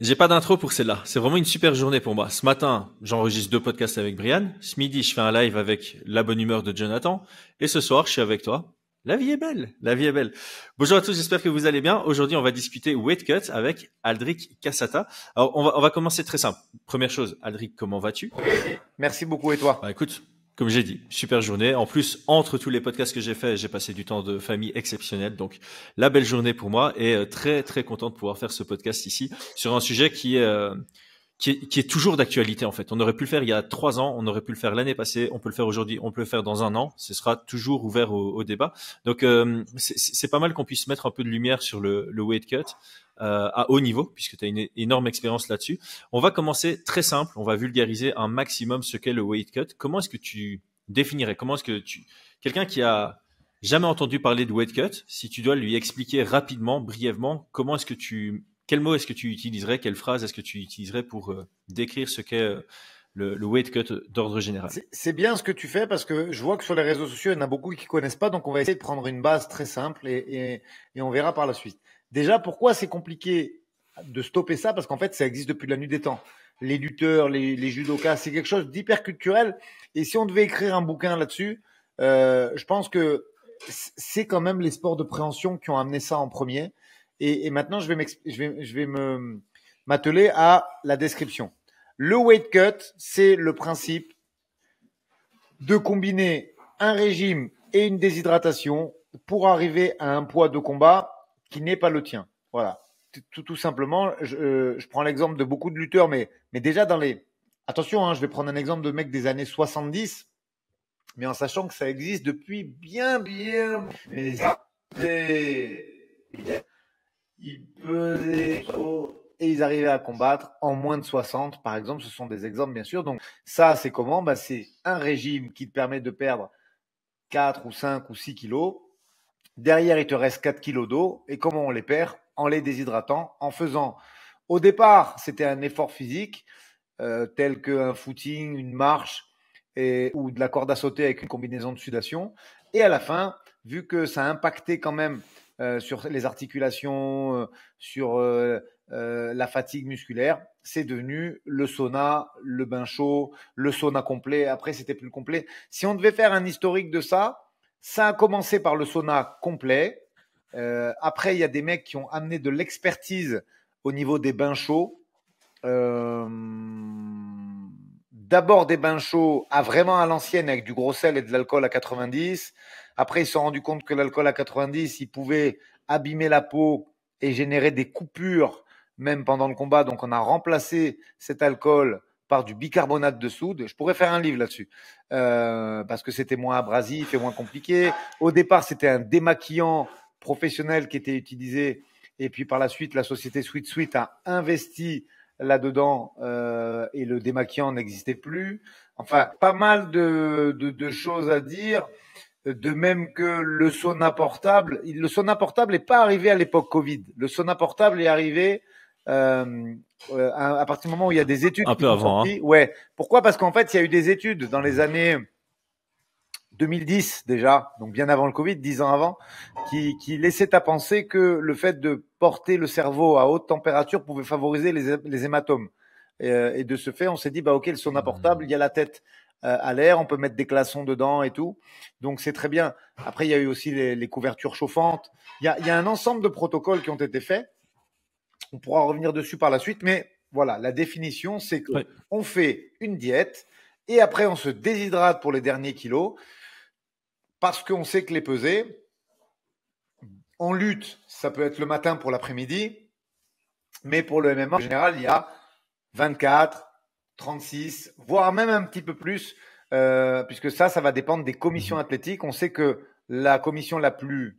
J'ai pas d'intro pour celle-là. C'est vraiment une super journée pour moi. Ce matin, j'enregistre deux podcasts avec Brian. Ce midi, je fais un live avec la bonne humeur de Jonathan. Et ce soir, je suis avec toi. La vie est belle. La vie est belle. Bonjour à tous. J'espère que vous allez bien. Aujourd'hui, on va discuter weight cut avec Aldric Cassata. Alors, on va, commencer très simple. Première chose, Aldric, comment vas-tu? Merci beaucoup. Et toi? Bah, écoute, comme j'ai dit, super journée. En plus, entre tous les podcasts que j'ai fait, j'ai passé du temps de famille exceptionnel. Donc, la belle journée pour moi et euh, très très content de pouvoir faire ce podcast ici sur un sujet qui est euh, qui, est, qui est toujours d'actualité en fait. On aurait pu le faire il y a trois ans, on aurait pu le faire l'année passée, on peut le faire aujourd'hui, on peut le faire dans un an. Ce sera toujours ouvert au, débat. Donc, euh, c'est pas mal qu'on puisse mettre un peu de lumière sur le, le weight cut euh, à haut niveau, puisque tu as une énorme expérience là-dessus. On va commencer très simple, on va vulgariser un maximum ce qu'est le weight cut. Comment est-ce que tu définirais Comment est-ce que tu... Quelqu'un qui a jamais entendu parler de weight cut, si tu dois lui expliquer rapidement, brièvement, comment est-ce que tu... Quel mot est-ce que tu utiliserais Quelle phrase est-ce que tu utiliserais pour euh, décrire ce qu'est... Euh, le, le, weight cut d'ordre général. C'est bien ce que tu fais parce que je vois que sur les réseaux sociaux, il y en a beaucoup qui connaissent pas, donc on va essayer de prendre une base très simple et on verra par la suite. Déjà, pourquoi c'est compliqué de stopper ça Parce qu'en fait, ça existe depuis la nuit des temps. Les lutteurs, les, judokas, c'est quelque chose d'hyper culturel. Et si on devait écrire un bouquin là-dessus, euh, je pense que c'est quand même les sports de préhension qui ont amené ça en premier. Et, maintenant, je vais, je vais m'atteler à la description. Le weight cut, c'est le principe de combiner un régime et une déshydratation pour arriver à un poids de combat qui n'est pas le tien. Voilà. Tout, tout simplement, euh, je, prends l'exemple de beaucoup de lutteurs, mais, mais déjà dans les. Attention, hein, je vais prendre un exemple de mec des années 70, mais en sachant que ça existe depuis bien, bien. Ils il et ils arrivaient à combattre en moins de 60, par exemple. Ce sont des exemples, bien sûr. Donc, ça, c'est comment bah, C'est un régime qui te permet de perdre 4 ou 5 ou 6 kilos Derrière, il te reste 4 kilos d'eau. Et comment on les perd En les déshydratant, en faisant. Au départ, c'était un effort physique, euh, tel qu'un footing, une marche et, ou de la corde à sauter avec une combinaison de sudation. Et à la fin, vu que ça impactait quand même euh, sur les articulations, euh, sur euh, la fatigue musculaire, c'est devenu le sauna, le bain chaud, le sauna complet. Après, c'était plus le complet. Si on devait faire un historique de ça, ça a commencé par le sauna complet. Euh, après, il y a des mecs qui ont amené de l'expertise au niveau des bains chauds. Euh, d'abord des bains chauds à vraiment à l'ancienne avec du gros sel et de l'alcool à 90. Après, ils se sont rendus compte que l'alcool à 90, il pouvait abîmer la peau et générer des coupures même pendant le combat. Donc, on a remplacé cet alcool du bicarbonate de soude. Je pourrais faire un livre là-dessus euh, parce que c'était moins abrasif et moins compliqué. Au départ, c'était un démaquillant professionnel qui était utilisé et puis par la suite, la société Sweet Sweet a investi là-dedans euh, et le démaquillant n'existait plus. Enfin, pas mal de, de, choses à dire. De même que le sauna portable. Le sauna portable n'est pas arrivé à l'époque Covid. Le sauna portable est arrivé euh, euh à, partir du moment où il y a des études. Un peu avant. Hein. Ouais. Pourquoi Parce qu'en fait, il y a eu des études dans les années 2010 déjà, donc bien avant le Covid, dix ans avant, qui, laissaient à penser que le fait de porter le cerveau à haute température pouvait favoriser les, les hématomes. Et, euh, de ce fait, on s'est dit, bah ok, le sauna hmm. portable, il y a la tête euh, à l'air, on peut mettre des glaçons dedans et tout. Donc c'est très bien. Après, il y a eu aussi les, couvertures chauffantes. il y a un ensemble de protocoles qui ont été faits. On pourra revenir dessus par la suite, mais voilà, la définition, c'est qu'on fait une diète et après on se déshydrate pour les derniers kilos parce qu'on sait que les pesées, on lutte, ça peut être le matin pour l'après-midi, mais pour le MMA en général, il y a 24, 36, voire même un petit peu plus, euh, puisque ça, ça va dépendre des commissions mmh. athlétiques. On sait que la commission la plus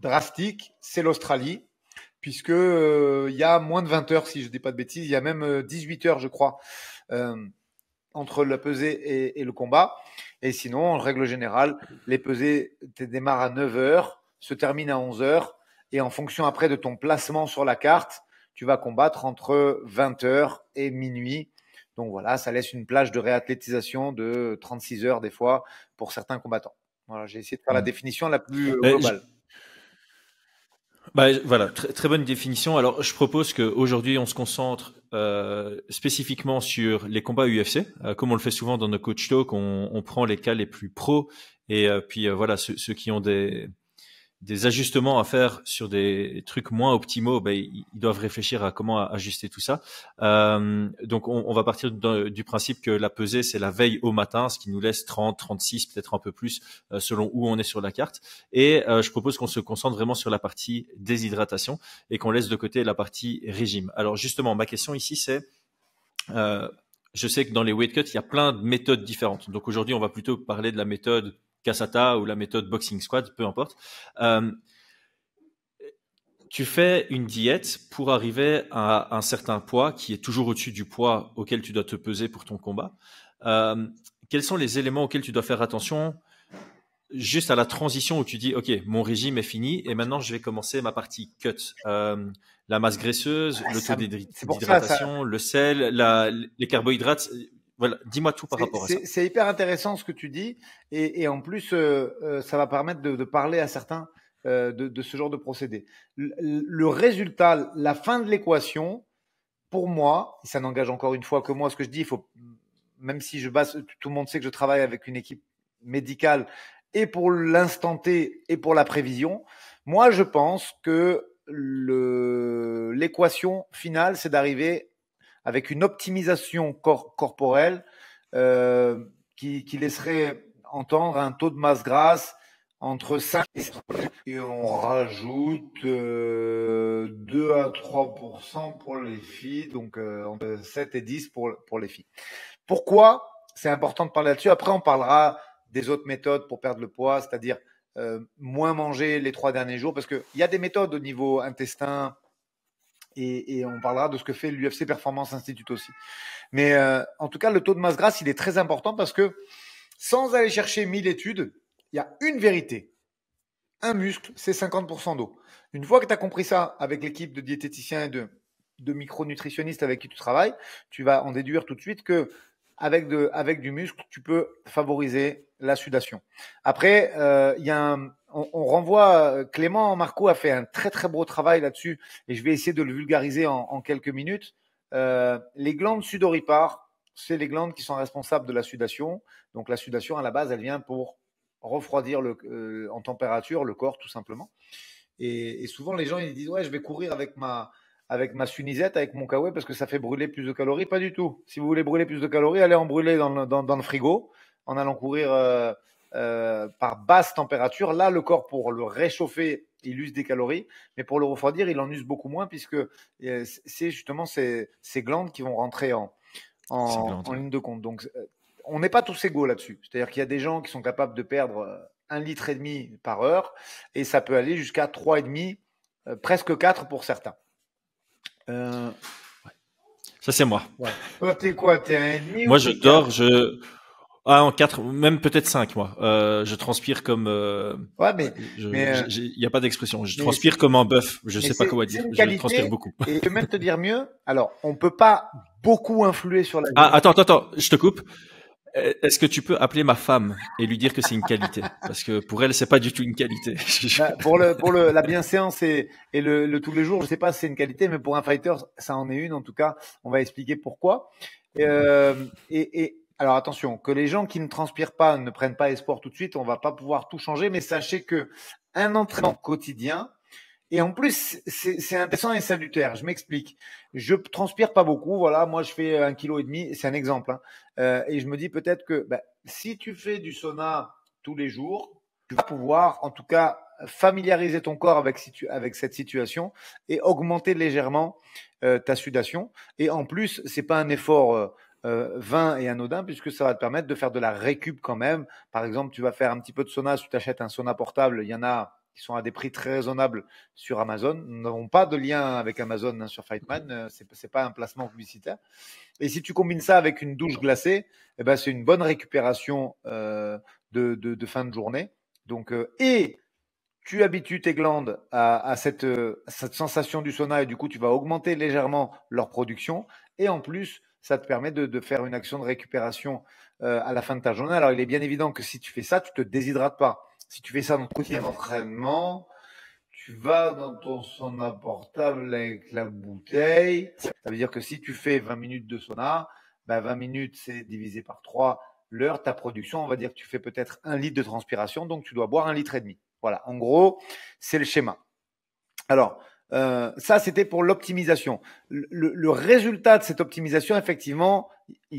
drastique, c'est l'Australie, puisque euh, il y a moins de 20 heures, si je ne dis pas de bêtises, il y a même 18 euh, heures, je crois, euh, entre la pesée et, le combat. Et sinon, en règle générale, les pesées démarrent à 9 heures, se terminent à 11 heures, et en fonction après de ton placement sur la carte, tu vas combattre entre 20 heures et minuit. Donc voilà, ça laisse une plage de réathlétisation de 36 heures des fois pour certains combattants. Voilà, j'ai essayé de faire la mmh. définition la plus ben, globale. Bah, voilà, très, très, bonne définition. Alors, je propose qu'aujourd'hui, on se concentre euh, spécifiquement sur les combats UFC. Euh, comme on le fait souvent dans nos coach talks, on, on prend les cas les plus pros et euh, puis voilà, ceux, qui ont des, des ajustements à faire sur des trucs moins optimaux, ben, ils doivent réfléchir à comment ajuster tout ça. Euh, donc, on, va partir du principe que la pesée, c'est la veille au matin, ce qui nous laisse 30, 36, peut-être un peu plus, euh, selon où on est sur la carte. Et euh, je propose qu'on se concentre vraiment sur la partie déshydratation et qu'on laisse de côté la partie régime. Alors, justement, ma question ici, c'est je sais que dans les weight cuts, il y a plein de méthodes différentes. Donc aujourd'hui, on va plutôt parler de la méthode Cassata ou la méthode Boxing Squad, peu importe. Euh, tu fais une diète pour arriver à un certain poids qui est toujours au-dessus du poids auquel tu dois te peser pour ton combat. Euh, quels sont les éléments auxquels tu dois faire attention juste à la transition où tu dis, OK, mon régime est fini et maintenant je vais commencer ma partie cut. Euh, la masse graisseuse, ah, le taux d'hydratation, le sel, les carbohydrates voilà, dis-moi tout par rapport à ça. C'est hyper intéressant ce que tu dis, et, en plus, euh, euh, ça va permettre de, parler à certains euh, de, ce genre de procédé. Le, résultat, la fin de l'équation, pour moi, ça n'engage encore une fois que moi, ce que je dis, il faut, même si je base, tout le monde sait que je travaille avec une équipe médicale, et pour l'instant T, et pour la prévision, moi, je pense que l'équation finale, c'est d'arriver avec une optimisation corporelle euh, qui, laisserait entendre un taux de masse grasse entre 5 et on rajoute 2 euh, à 3 pour les filles, donc 7 euh, et 10 pour, pour les filles. Pourquoi c'est important de parler là-dessus Après, on parlera des autres méthodes pour perdre le poids, c'est-à-dire moins manger les trois derniers jours, parce qu'il y a des méthodes au niveau intestin, et, et, on parlera de ce que fait l'UFC Performance Institute aussi. Mais euh, en tout cas, le taux de masse grasse, il est très important parce que sans aller chercher 1000 études, il y a une vérité. Un muscle, c'est 50% d'eau. Une fois que tu as compris ça avec l'équipe de diététiciens et de, micronutritionnistes avec qui tu travailles, tu vas en déduire tout de suite que avec, de, avec du muscle, tu peux favoriser la sudation. Après, euh, il y a un on, renvoie euh, Clément Marco a fait un très très beau travail là-dessus et je vais essayer de le vulgariser en, quelques minutes. Euh, les glandes sudoripares, c'est les glandes qui sont responsables de la sudation. Donc la sudation à la base, elle vient pour refroidir euh, en température le corps tout simplement. Et, souvent les gens ils disent ouais je vais courir avec ma avec ma sunisette, avec mon kawaii e, parce que ça fait brûler plus de calories. Pas du tout. Si vous voulez brûler plus de calories, allez en brûler dans le, frigo en allant courir. Euh, par basse température. Là, le corps, pour le réchauffer, il use des calories, mais pour le refroidir, il en use beaucoup moins, puisque euh, c'est justement ces, glandes qui vont rentrer en, en, ligne de compte. Donc, euh, on n'est pas tous égaux là-dessus. C'est-à-dire qu'il y a des gens qui sont capables de perdre un litre et demi par heure, et ça peut aller jusqu'à trois et demi, presque 4 pour certains. Ça, c'est moi. Toi, t'es quoi T'es un ennemi Moi, je dors, je, ah, en 4, même peut-être cinq, moi. Euh, je transpire comme. Euh, ouais, mais. Il n'y euh, a pas d'expression. Je transpire comme un bœuf. Je sais pas quoi dire. je transpire beaucoup. Et je même te dire mieux. Alors, on peut pas beaucoup influer sur la. Ah, attends, attends, attends. Je te coupe. Est-ce que tu peux appeler ma femme et lui dire que c'est une qualité Parce que pour elle, c'est pas du tout une qualité. Bah, pour le, pour le, la bienséance et, et le, le tous les jours, je sais pas si c'est une qualité, mais pour un fighter, ça en est une. En tout cas, on va expliquer pourquoi. et, et alors attention, que les gens qui ne transpirent pas ne prennent pas espoir tout de suite, on va pas pouvoir tout changer, mais sachez que un entraînement quotidien, et en plus, c'est intéressant et salutaire. Je m'explique. Je transpire pas beaucoup. Voilà, moi je fais un kilo et demi. C'est un exemple. Hein. Euh, et je me dis peut-être que ben, si tu fais du sauna tous les jours, tu vas pouvoir, en tout cas, familiariser ton corps avec, cette situation et augmenter légèrement euh, ta sudation. Et en plus, c'est pas un effort euh, euh, et anodin puisque ça va te permettre de faire de la récup quand même. Par exemple, tu vas faire un petit peu de sauna, si tu achètes un sauna portable, il y en a qui sont à des prix très raisonnables sur Amazon. Nous n'avons pas de lien avec Amazon hein, sur Fightman, euh, Ce n'est pas un placement publicitaire. Et si tu combines ça avec une douche glacée, eh ben, c'est une bonne récupération euh, de, fin de journée. Donc, euh, et tu habitues tes glandes à, cette sensation du sauna et du coup, tu vas augmenter légèrement leur production. Et en plus, ça te permet de, faire une action de récupération euh, à la fin de ta journée. Alors, il est bien évident que si tu fais ça, tu te déshydrates pas. Si tu fais ça dans ton quotidien tu vas dans ton sauna portable avec la bouteille. Ça veut dire que si tu fais 20 minutes de sauna, 20 ben, minutes, c'est divisé par 3 l'heure, ta production. On va dire que tu fais peut-être un litre de transpiration, donc tu dois boire un litre et demi. Voilà, en gros, c'est le schéma. Alors, euh, ça, c'était pour l'optimisation. Le, le, résultat de cette optimisation, effectivement,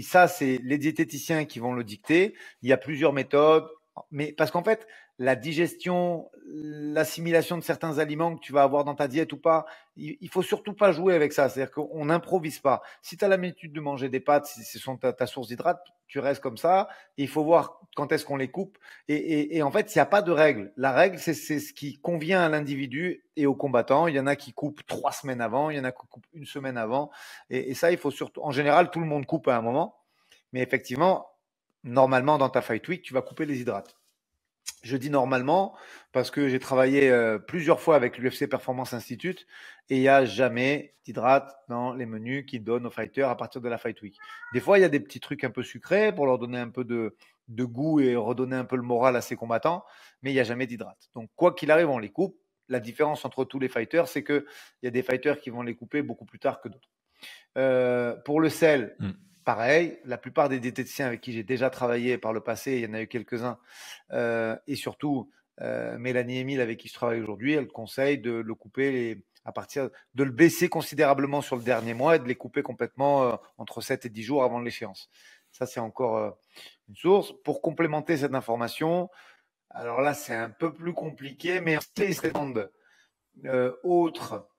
ça, c'est les diététiciens qui vont le dicter. Il y a plusieurs méthodes, mais parce qu'en fait, la digestion, l'assimilation de certains aliments que tu vas avoir dans ta diète ou pas. Il, ne faut surtout pas jouer avec ça. C'est-à-dire qu'on n'improvise pas. Si tu as l'habitude de manger des pâtes, si ce sont ta, source d'hydrates, tu restes comme ça. il faut voir quand est-ce qu'on les coupe. Et, en fait, il n'y a pas de règle. La règle, c'est ce qui convient à l'individu et aux combattants. Il y en a qui coupent trois semaines avant, il y en a qui coupent une semaine avant. Et, et ça, il faut surtout. En général, tout le monde coupe à un moment. Mais effectivement, normalement, dans ta fight week, tu vas couper les hydrates. Je dis normalement parce que j'ai travaillé euh, plusieurs fois avec l'UFC Performance Institute et il n'y a jamais d'hydrate dans les menus qu'ils donnent aux fighters à partir de la Fight Week. Des fois, il y a des petits trucs un peu sucrés pour leur donner un peu de, goût et redonner un peu le moral à ces combattants, mais il n'y a jamais d'hydrate. Donc, quoi qu'il arrive, on les coupe. La différence entre tous les fighters, c'est qu'il y a des fighters qui vont les couper beaucoup plus tard que d'autres. Euh, pour le sel, hmm pareil, la plupart des diététiciens avec qui j'ai déjà travaillé par le passé, il y en a eu quelques-uns, euh, et surtout euh, Mélanie Emile avec qui je travaille aujourd'hui, elle conseille de le couper à partir de le baisser considérablement sur le dernier mois et de les couper complètement euh, entre 7 et 10 jours avant l'échéance. Ça, c'est encore une source. Pour complémenter cette information, alors là, c'est un peu plus compliqué, mais c'est autre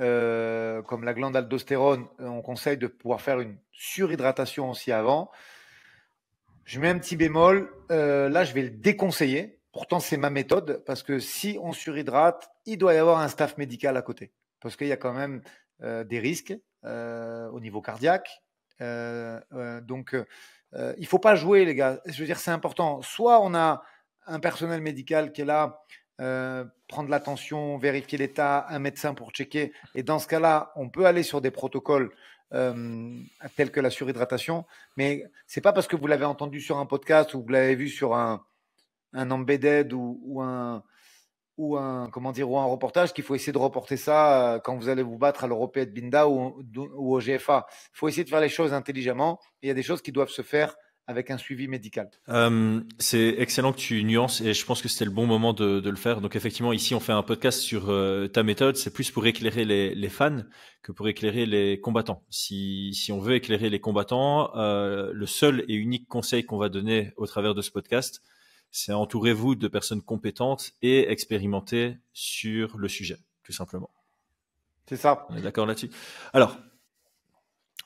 euh, comme la glande aldostérone, euh, on conseille de pouvoir faire une surhydratation aussi avant. Je mets un petit bémol. Euh, là, je vais le déconseiller. Pourtant, c'est ma méthode parce que si on surhydrate, il doit y avoir un staff médical à côté parce qu'il y a quand même des risques au niveau cardiaque. donc, il faut pas jouer, les gars. Je veux dire, c'est important. Soit on a un personnel médical qui est là euh, prendre l'attention, vérifier l'état, un médecin pour checker. Et dans ce cas-là, on peut aller sur des protocoles euh, tels que la surhydratation, mais c'est pas parce que vous l'avez entendu sur un podcast ou vous l'avez vu sur un, un embedded ou, un comment dire un reportage qu'il faut essayer de reporter ça euh, quand vous allez vous battre à l'Européen de Binda ou, au GFA. Il faut essayer de faire les choses intelligemment. Il y a des choses qui doivent se faire avec un suivi médical. Euh, c'est excellent que tu nuances et je pense que c'était le bon moment de, de, le faire. Donc effectivement, ici, on fait un podcast sur euh, ta méthode. C'est plus pour éclairer les, les, fans que pour éclairer les combattants. Si, si on veut éclairer les combattants, euh, le seul et unique conseil qu'on va donner au travers de ce podcast, c'est entourez-vous de personnes compétentes et expérimentées sur le sujet, tout simplement. C'est ça. On est d'accord là-dessus. Alors,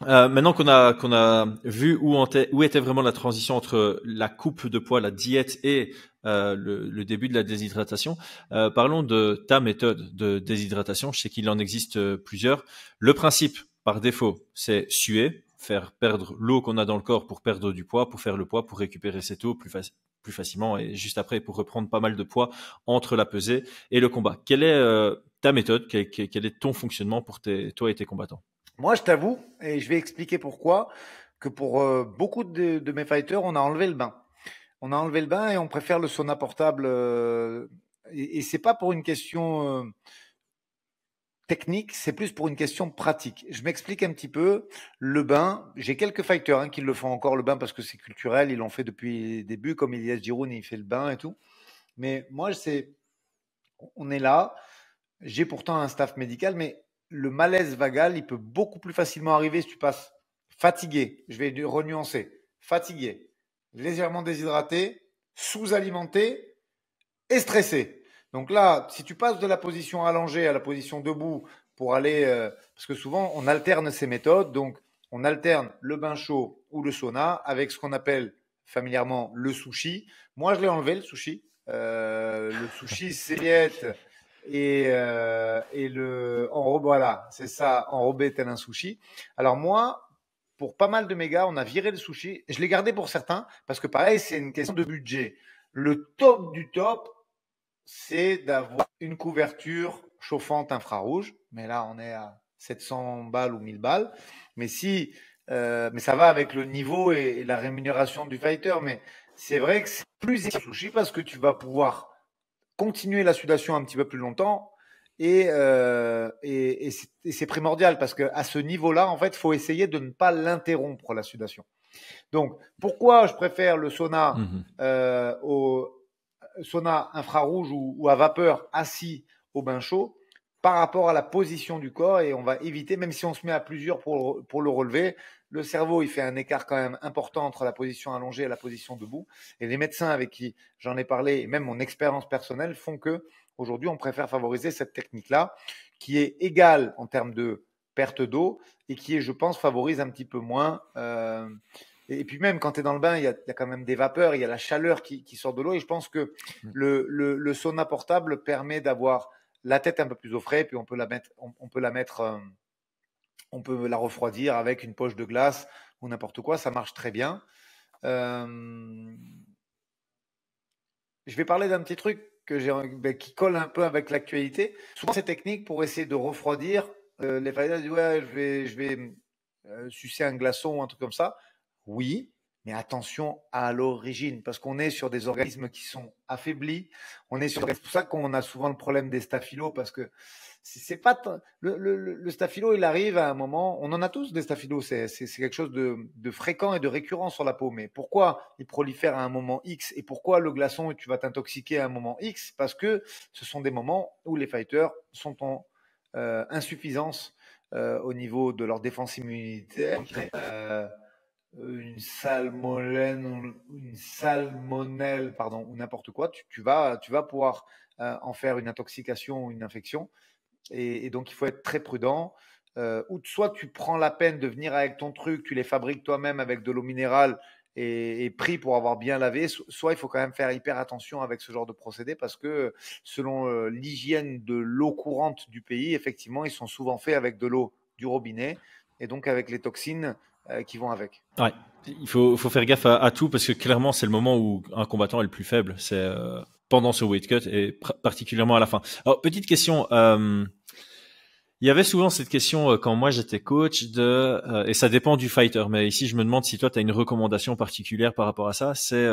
euh, maintenant qu'on a qu'on a vu où, était, vraiment la transition entre la coupe de poids, la diète et euh, le, début de la déshydratation, euh, parlons de ta méthode de déshydratation. Je sais qu'il en existe euh, plusieurs. Le principe par défaut, c'est suer, faire perdre l'eau qu'on a dans le corps pour perdre du poids, pour faire le poids, pour récupérer cette eau plus, facilement et juste après pour reprendre pas mal de poids entre la pesée et le combat. Quelle est ta méthode quel, est ton fonctionnement pour tes, toi et tes combattants moi, je t'avoue, et je vais expliquer pourquoi, que pour euh, beaucoup de, mes fighters, on a enlevé le bain. On a enlevé le bain et on préfère le sauna portable. Euh, et, et c'est pas pour une question euh, technique, c'est plus pour une question pratique. Je m'explique un petit peu. Le bain, j'ai quelques fighters hein, qui le font encore le bain parce que c'est culturel, ils l'ont fait depuis le début, comme Elias Giroud, il fait le bain et tout. Mais moi, c'est, on est là. J'ai pourtant un staff médical, mais le malaise vagal, il peut beaucoup plus facilement arriver si tu passes fatigué. Je vais renuancer. Fatigué, légèrement déshydraté, sous-alimenté et stressé. Donc là, si tu passes de la position allongée à la position debout pour aller, euh, parce que souvent on alterne ces méthodes, donc on alterne le bain chaud ou le sauna avec ce qu'on appelle familièrement le sushi. Moi, je l'ai enlevé le sushi. Euh, le sushi, c'est et, euh, et le enrobé, voilà, c'est ça, enrobé tel un sushi. Alors moi, pour pas mal de mes on a viré le sushi. Je l'ai gardé pour certains parce que pareil, c'est une question de budget. Le top du top, c'est d'avoir une couverture chauffante infrarouge. Mais là, on est à 700 balles ou 1000 balles. Mais si, euh, mais ça va avec le niveau et, la rémunération du fighter. Mais c'est vrai que c'est plus sushi parce que tu vas pouvoir continuer la sudation un petit peu plus longtemps. Euh, et, c'est, primordial parce que à ce niveau-là, en fait, faut essayer de ne pas l'interrompre la sudation. Donc, pourquoi je préfère le sauna mhm. euh, au sauna infrarouge ou, à vapeur assis au bain chaud par rapport à la position du corps et on va éviter, même si on se met à plusieurs pour, pour le relever, le cerveau, il fait un écart quand même important entre la position allongée et la position debout. Et les médecins avec qui j'en ai parlé, et même mon expérience personnelle, font que aujourd'hui, on préfère favoriser cette technique-là, qui est égale en termes de perte d'eau et qui, est, je pense, favorise un petit peu moins. Euh, et puis même quand tu es dans le bain, il y, a, quand même des vapeurs, il y a la chaleur qui, sort de l'eau. Et je pense que mmh. le, le, le sauna portable permet d'avoir la tête un peu plus au frais, puis on peut la mettre, on, peut la mettre, euh, on peut la refroidir avec une poche de glace ou n'importe quoi, ça marche très bien. Euh, je vais parler d'un petit truc que j'ai, ben, qui colle un peu avec l'actualité. Souvent, ces techniques pour essayer de refroidir, euh, les variétés disent je vais, je vais sucer un glaçon ou un truc comme ça. Oui, mais attention à l'origine, parce qu'on est sur des organismes qui sont affaiblis. On est sur. C'est pour ça qu'on a souvent le problème des staphylos, parce que c'est pas le, staphylo, il arrive à un moment. On en a tous des staphylos. C'est quelque chose de, fréquent et de récurrent sur la peau. Mais pourquoi il prolifère à un moment X et pourquoi le glaçon tu vas t'intoxiquer à un moment X Parce que ce sont des moments où les fighters sont en euh, insuffisance euh, au niveau de leur défense immunitaire. Euh, une salmonelle, une salmonelle, pardon, ou n'importe quoi, tu, vas, tu vas pouvoir euh, en faire une intoxication ou une infection. Et, donc, il faut être très prudent. Euh, ou soit tu prends la peine de venir avec ton truc, tu les fabriques toi-même avec de l'eau minérale et, pris pour avoir bien lavé. soit il faut quand même faire hyper attention avec ce genre de procédé parce que selon euh, l'hygiène de l'eau courante du pays, effectivement, ils sont souvent faits avec de l'eau du robinet et donc avec les toxines euh, qui vont avec. Ouais. Il faut, faut, faire gaffe à, tout parce que clairement, c'est le moment où un combattant est le plus faible. C'est euh, pendant ce weight cut et particulièrement à la fin. Alors, petite question. Euh, il y avait souvent cette question euh, quand moi j'étais coach de et ça dépend du fighter mais ici je me demande si toi tu as une recommandation particulière par rapport à ça c'est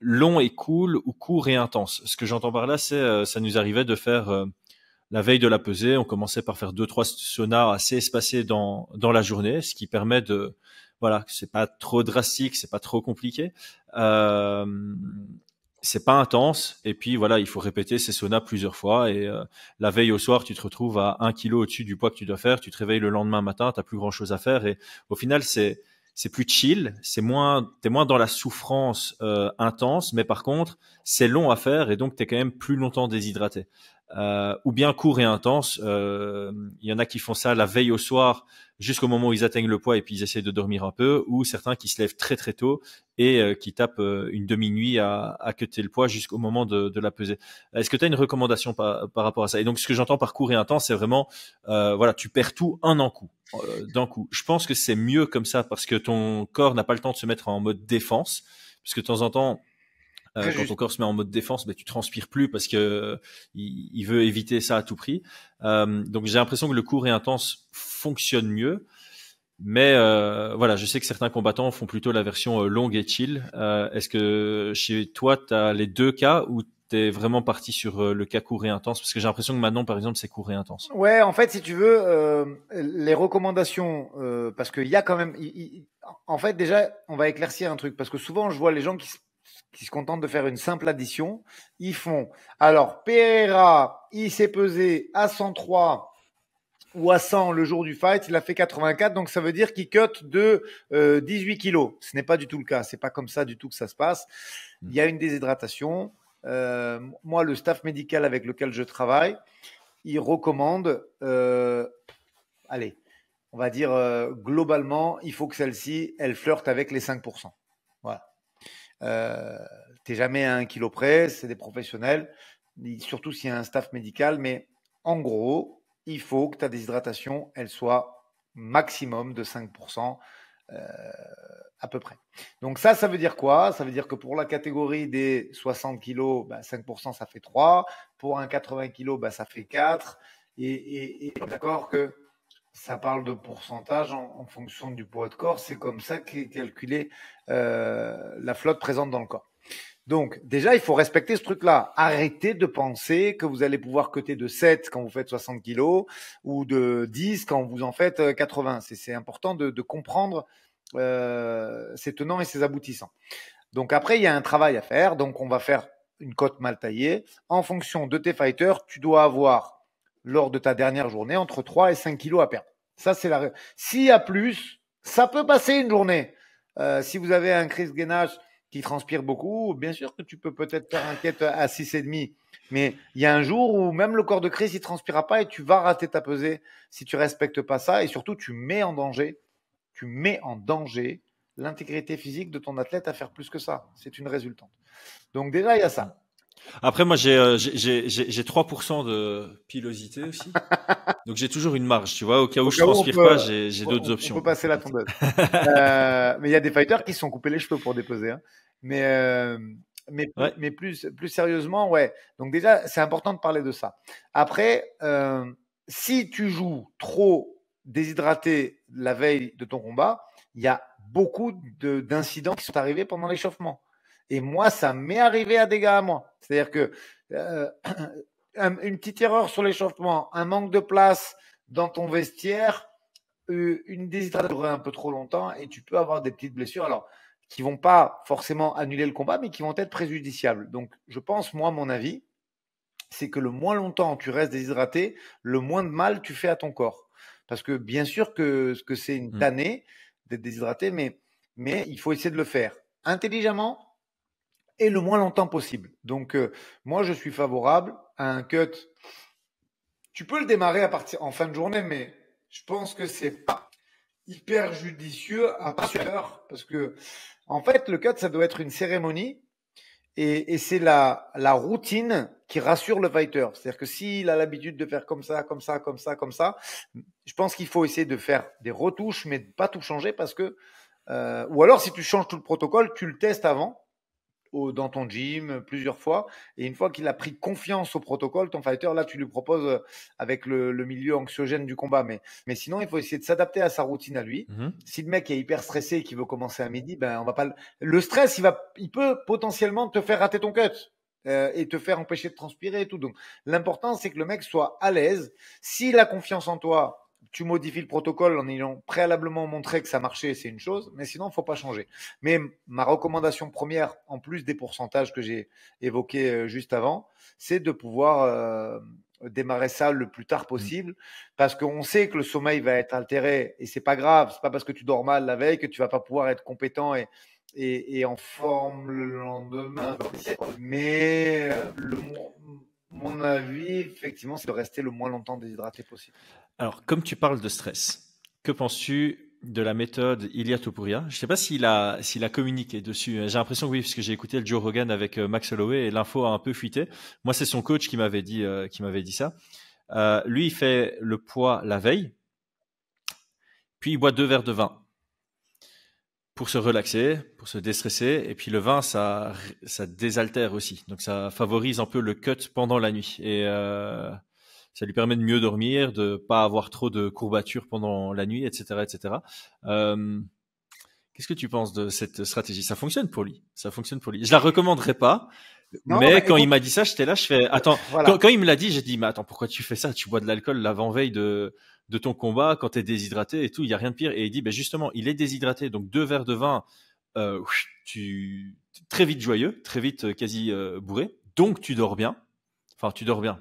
long et cool ou court et intense. Ce que j'entends par là c'est ça nous arrivait de faire la veille de la pesée, on commençait par faire deux trois saunas assez espacés dans dans la journée, ce qui permet de voilà, c'est pas trop drastique, c'est pas trop compliqué. Euh, c'est pas intense et puis voilà il faut répéter ces saunas plusieurs fois et euh, la veille au soir tu te retrouves à un kilo au-dessus du poids que tu dois faire tu te réveilles le lendemain matin t'as plus grand chose à faire et au final c'est c'est plus chill c'est moins t'es moins dans la souffrance euh, intense mais par contre c'est long à faire et donc t'es quand même plus longtemps déshydraté euh, ou bien court et intense. Euh, il y en a qui font ça la veille au soir jusqu'au moment où ils atteignent le poids et puis ils essaient de dormir un peu, ou certains qui se lèvent très très tôt et euh, qui tapent une demi-nuit à, à cutter le poids jusqu'au moment de, de, la peser. Est-ce que tu as une recommandation par, par rapport à ça Et donc ce que j'entends par court et intense, c'est vraiment, voilà, tu perds tout un en coup, d'un coup. Je pense que c'est mieux comme ça parce que ton corps n'a pas le temps de se mettre en mode défense, puisque de temps en temps, euh, quand ton corps se met en mode défense, ben, tu transpires plus parce que euh, il, veut éviter ça à tout prix. Euh, donc j'ai l'impression que le court et intense fonctionne mieux. Mais voilà, je sais que certains combattants font plutôt la version longue et chill. Est-ce que chez toi, tu as les deux cas ou vraiment parti sur le cas court et intense Parce que j'ai l'impression que maintenant, par exemple, c'est court et intense. Ouais, en fait, si tu veux, euh, les recommandations, euh, parce qu'il y a quand même. en fait, déjà, on va éclaircir un truc, parce que souvent, je vois les gens qui se qui se contentent de faire une simple addition. Ils font alors Pereira, il s'est pesé à 103 ou à 100 le jour du fight, il a fait 84, donc ça veut dire qu'il cut de 18 euh, kilos. Ce n'est pas du tout le cas, Ce n'est pas comme ça du tout que ça se passe. Hmm. Il y a une déshydratation. Euh, moi, le staff médical avec lequel je travaille, il recommande, euh, allez, on va dire globalement, il faut que celle-ci, elle flirte avec les 5% tu euh, T'es jamais à un kilo près, c'est des professionnels, surtout s'il y a un staff médical. Mais en gros, il faut que ta déshydratation, elle soit maximum de 5% euh, à peu près. Donc ça, ça veut dire quoi Ça veut dire que pour la catégorie des 60 kg, 5% ça fait 3. Pour un 80 kg, bah, ça fait 4. et d'accord que ça parle de pourcentage en, en, fonction du poids de corps. C'est comme ça qu'est calculée euh, la flotte présente dans le corps. Donc, déjà, il faut respecter ce truc-là. Arrêtez de penser que vous allez pouvoir coter de 7 quand vous faites 60 kilos ou de 10 quand vous en faites 80. Euh, c'est important de, de comprendre euh, ses tenants et ses aboutissants. Donc après, il y a un travail à faire. Donc on va faire une cote mal taillée. En fonction de tes fighters, tu dois avoir lors de ta dernière journée entre 3 et 5 kilos à perdre. Ça, c'est la. S'il y a plus, ça peut passer une journée. Euh, si vous avez un de gainage qui transpire beaucoup, bien sûr que tu peux peut-être faire un quête à 6,5. Mais il y a un jour où même le corps de Chris, il transpirera pas et tu vas rater ta pesée si tu respectes pas ça. Et surtout, tu mets en danger, tu mets en danger l'intégrité physique de ton athlète à faire plus que ça. C'est une résultante. Donc déjà, il y a ça. Après, moi, j'ai euh, j'ai j'ai 3% de pilosité aussi. Donc, j'ai toujours une marge, tu vois. Au cas où je ne transpire pas, j'ai d'autres options. On peut passer la tondeuse. euh, mais il y a des fighters qui se sont coupés les cheveux pour déposer. Hein. Mais, euh, mais, mais plus, plus sérieusement, ouais. Donc, déjà, c'est important de parler de ça. Après, euh, si tu joues trop déshydraté la veille de ton combat, il y a beaucoup d'incidents qui sont arrivés pendant l'échauffement. Et moi, ça m'est arrivé à des gars à moi. C'est-à-dire que euh, une petite erreur sur l'échauffement, un manque de place dans ton vestiaire, euh, une déshydratation un peu trop longtemps et tu peux avoir des petites blessures. Alors, qui vont pas forcément annuler le combat, mais qui vont être préjudiciables. Donc, je pense, moi, mon avis, c'est que le moins longtemps tu restes déshydraté, le moins de mal tu fais à ton corps. Parce que bien sûr que, que c'est une mmh. tannée d'être déshydraté, mais il faut essayer de le faire intelligemment, et le moins longtemps possible. Donc, euh, moi, je suis favorable à un cut. Tu peux le démarrer à partir en fin de journée, mais je pense que c'est pas hyper judicieux à partir parce que, en fait, le cut, ça doit être une cérémonie et, et c'est la, la routine qui rassure le fighter. C'est-à-dire que s'il a l'habitude de faire comme ça, comme ça, comme ça, comme ça, je pense qu'il faut essayer de faire des retouches, mais pas tout changer parce que, euh, ou alors si tu changes tout le protocole, tu le testes avant dans ton gym euh, plusieurs fois. Et une fois qu'il a pris confiance au protocole, ton fighter, là, tu lui proposes euh, avec le, milieu anxiogène du combat. Mais, mais sinon, il faut essayer de s'adapter à sa routine à lui. Mmh si le mec est hyper stressé et qu'il veut commencer à midi, ben, on va pas le... stress, il va, il peut potentiellement te faire rater ton cut. Euh, et te faire empêcher de transpirer et tout. Donc l'important c'est que le mec soit à l'aise. S'il a confiance en toi, tu modifies le protocole en ayant préalablement montré que ça marchait, c'est une chose, mais sinon, il ne faut pas changer. Mais ma recommandation première, en plus des pourcentages que j'ai évoqués euh, juste avant, c'est de pouvoir euh, démarrer ça le plus tard possible, parce qu'on sait que le sommeil va être altéré, et c'est pas grave, c'est pas parce que tu dors mal la veille que tu vas pas pouvoir être compétent et, et en forme le lendemain. Mais euh, le mon avis, effectivement, c'est de rester le moins longtemps déshydraté possible. Alors, comme tu parles de stress, que penses-tu de la méthode Il Ilia rien Je ne sais pas s'il a, s'il a communiqué dessus. Hein. J'ai l'impression que oui, que j'ai écouté le Joe Rogan avec euh, Max Holloway et l'info a un peu fuité. Moi, c'est son coach qui m'avait dit, euh, qui m'avait dit ça. Euh, lui, il fait le poids la veille, puis il boit deux verres de vin pour se relaxer, pour se déstresser. Et puis le vin, ça, ça désaltère aussi. Donc ça favorise un peu le cut pendant la nuit. Et euh, ça lui permet de mieux dormir, de pas avoir trop de courbatures pendant la nuit, etc. etc. Euh, qu'est-ce que tu penses de cette stratégie Ça fonctionne pour lui. Ça fonctionne pour lui. Je la recommanderais pas mais quand il m'a dit ça, j'étais là, je fais euh, attends. Quand, il me l'a dit, j'ai dit mais attends, pourquoi tu fais ça Tu bois de l'alcool l'avant veille de ton combat quand t'es déshydraté et tout. Il y a rien de pire. Et il dit ben justement, il est déshydraté, donc deux verres de vin, euh, tu très vite joyeux, très vite euh, quasi bourré, donc tu dors bien. Enfin, tu dors bien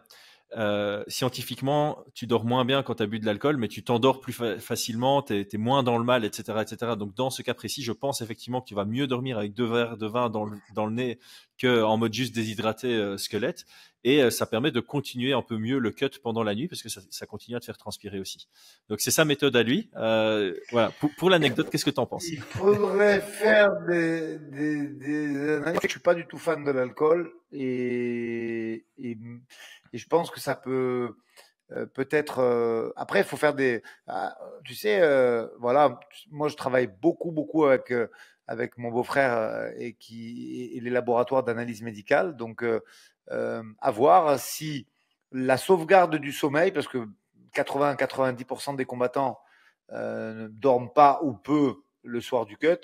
euh, scientifiquement, tu dors moins bien quand tu as bu de l'alcool, mais tu t'endors plus facilement, tu es, moins dans le mal, etc., etc. Donc, dans ce cas précis, je pense effectivement que tu vas mieux dormir avec deux verres de vin dans le, dans le nez qu'en mode juste déshydraté euh, squelette. Et euh, ça permet de continuer un peu mieux le cut pendant la nuit parce que ça, ça continue à te faire transpirer aussi. Donc, c'est sa méthode à lui. Euh, voilà. pour, l'anecdote, qu'est-ce que tu en penses Il faudrait faire des, des, des... Je suis pas du tout fan de l'alcool et... et et je pense que ça peut euh, peut-être. Euh, après, il faut faire des. Ah, tu sais, euh, voilà, moi je travaille beaucoup, beaucoup avec avec mon beau-frère et qui et les laboratoires d'analyse médicale. Donc, à voir si la sauvegarde du sommeil, parce que 80-90% des combattants ne dorment pas ou peu le soir du cut.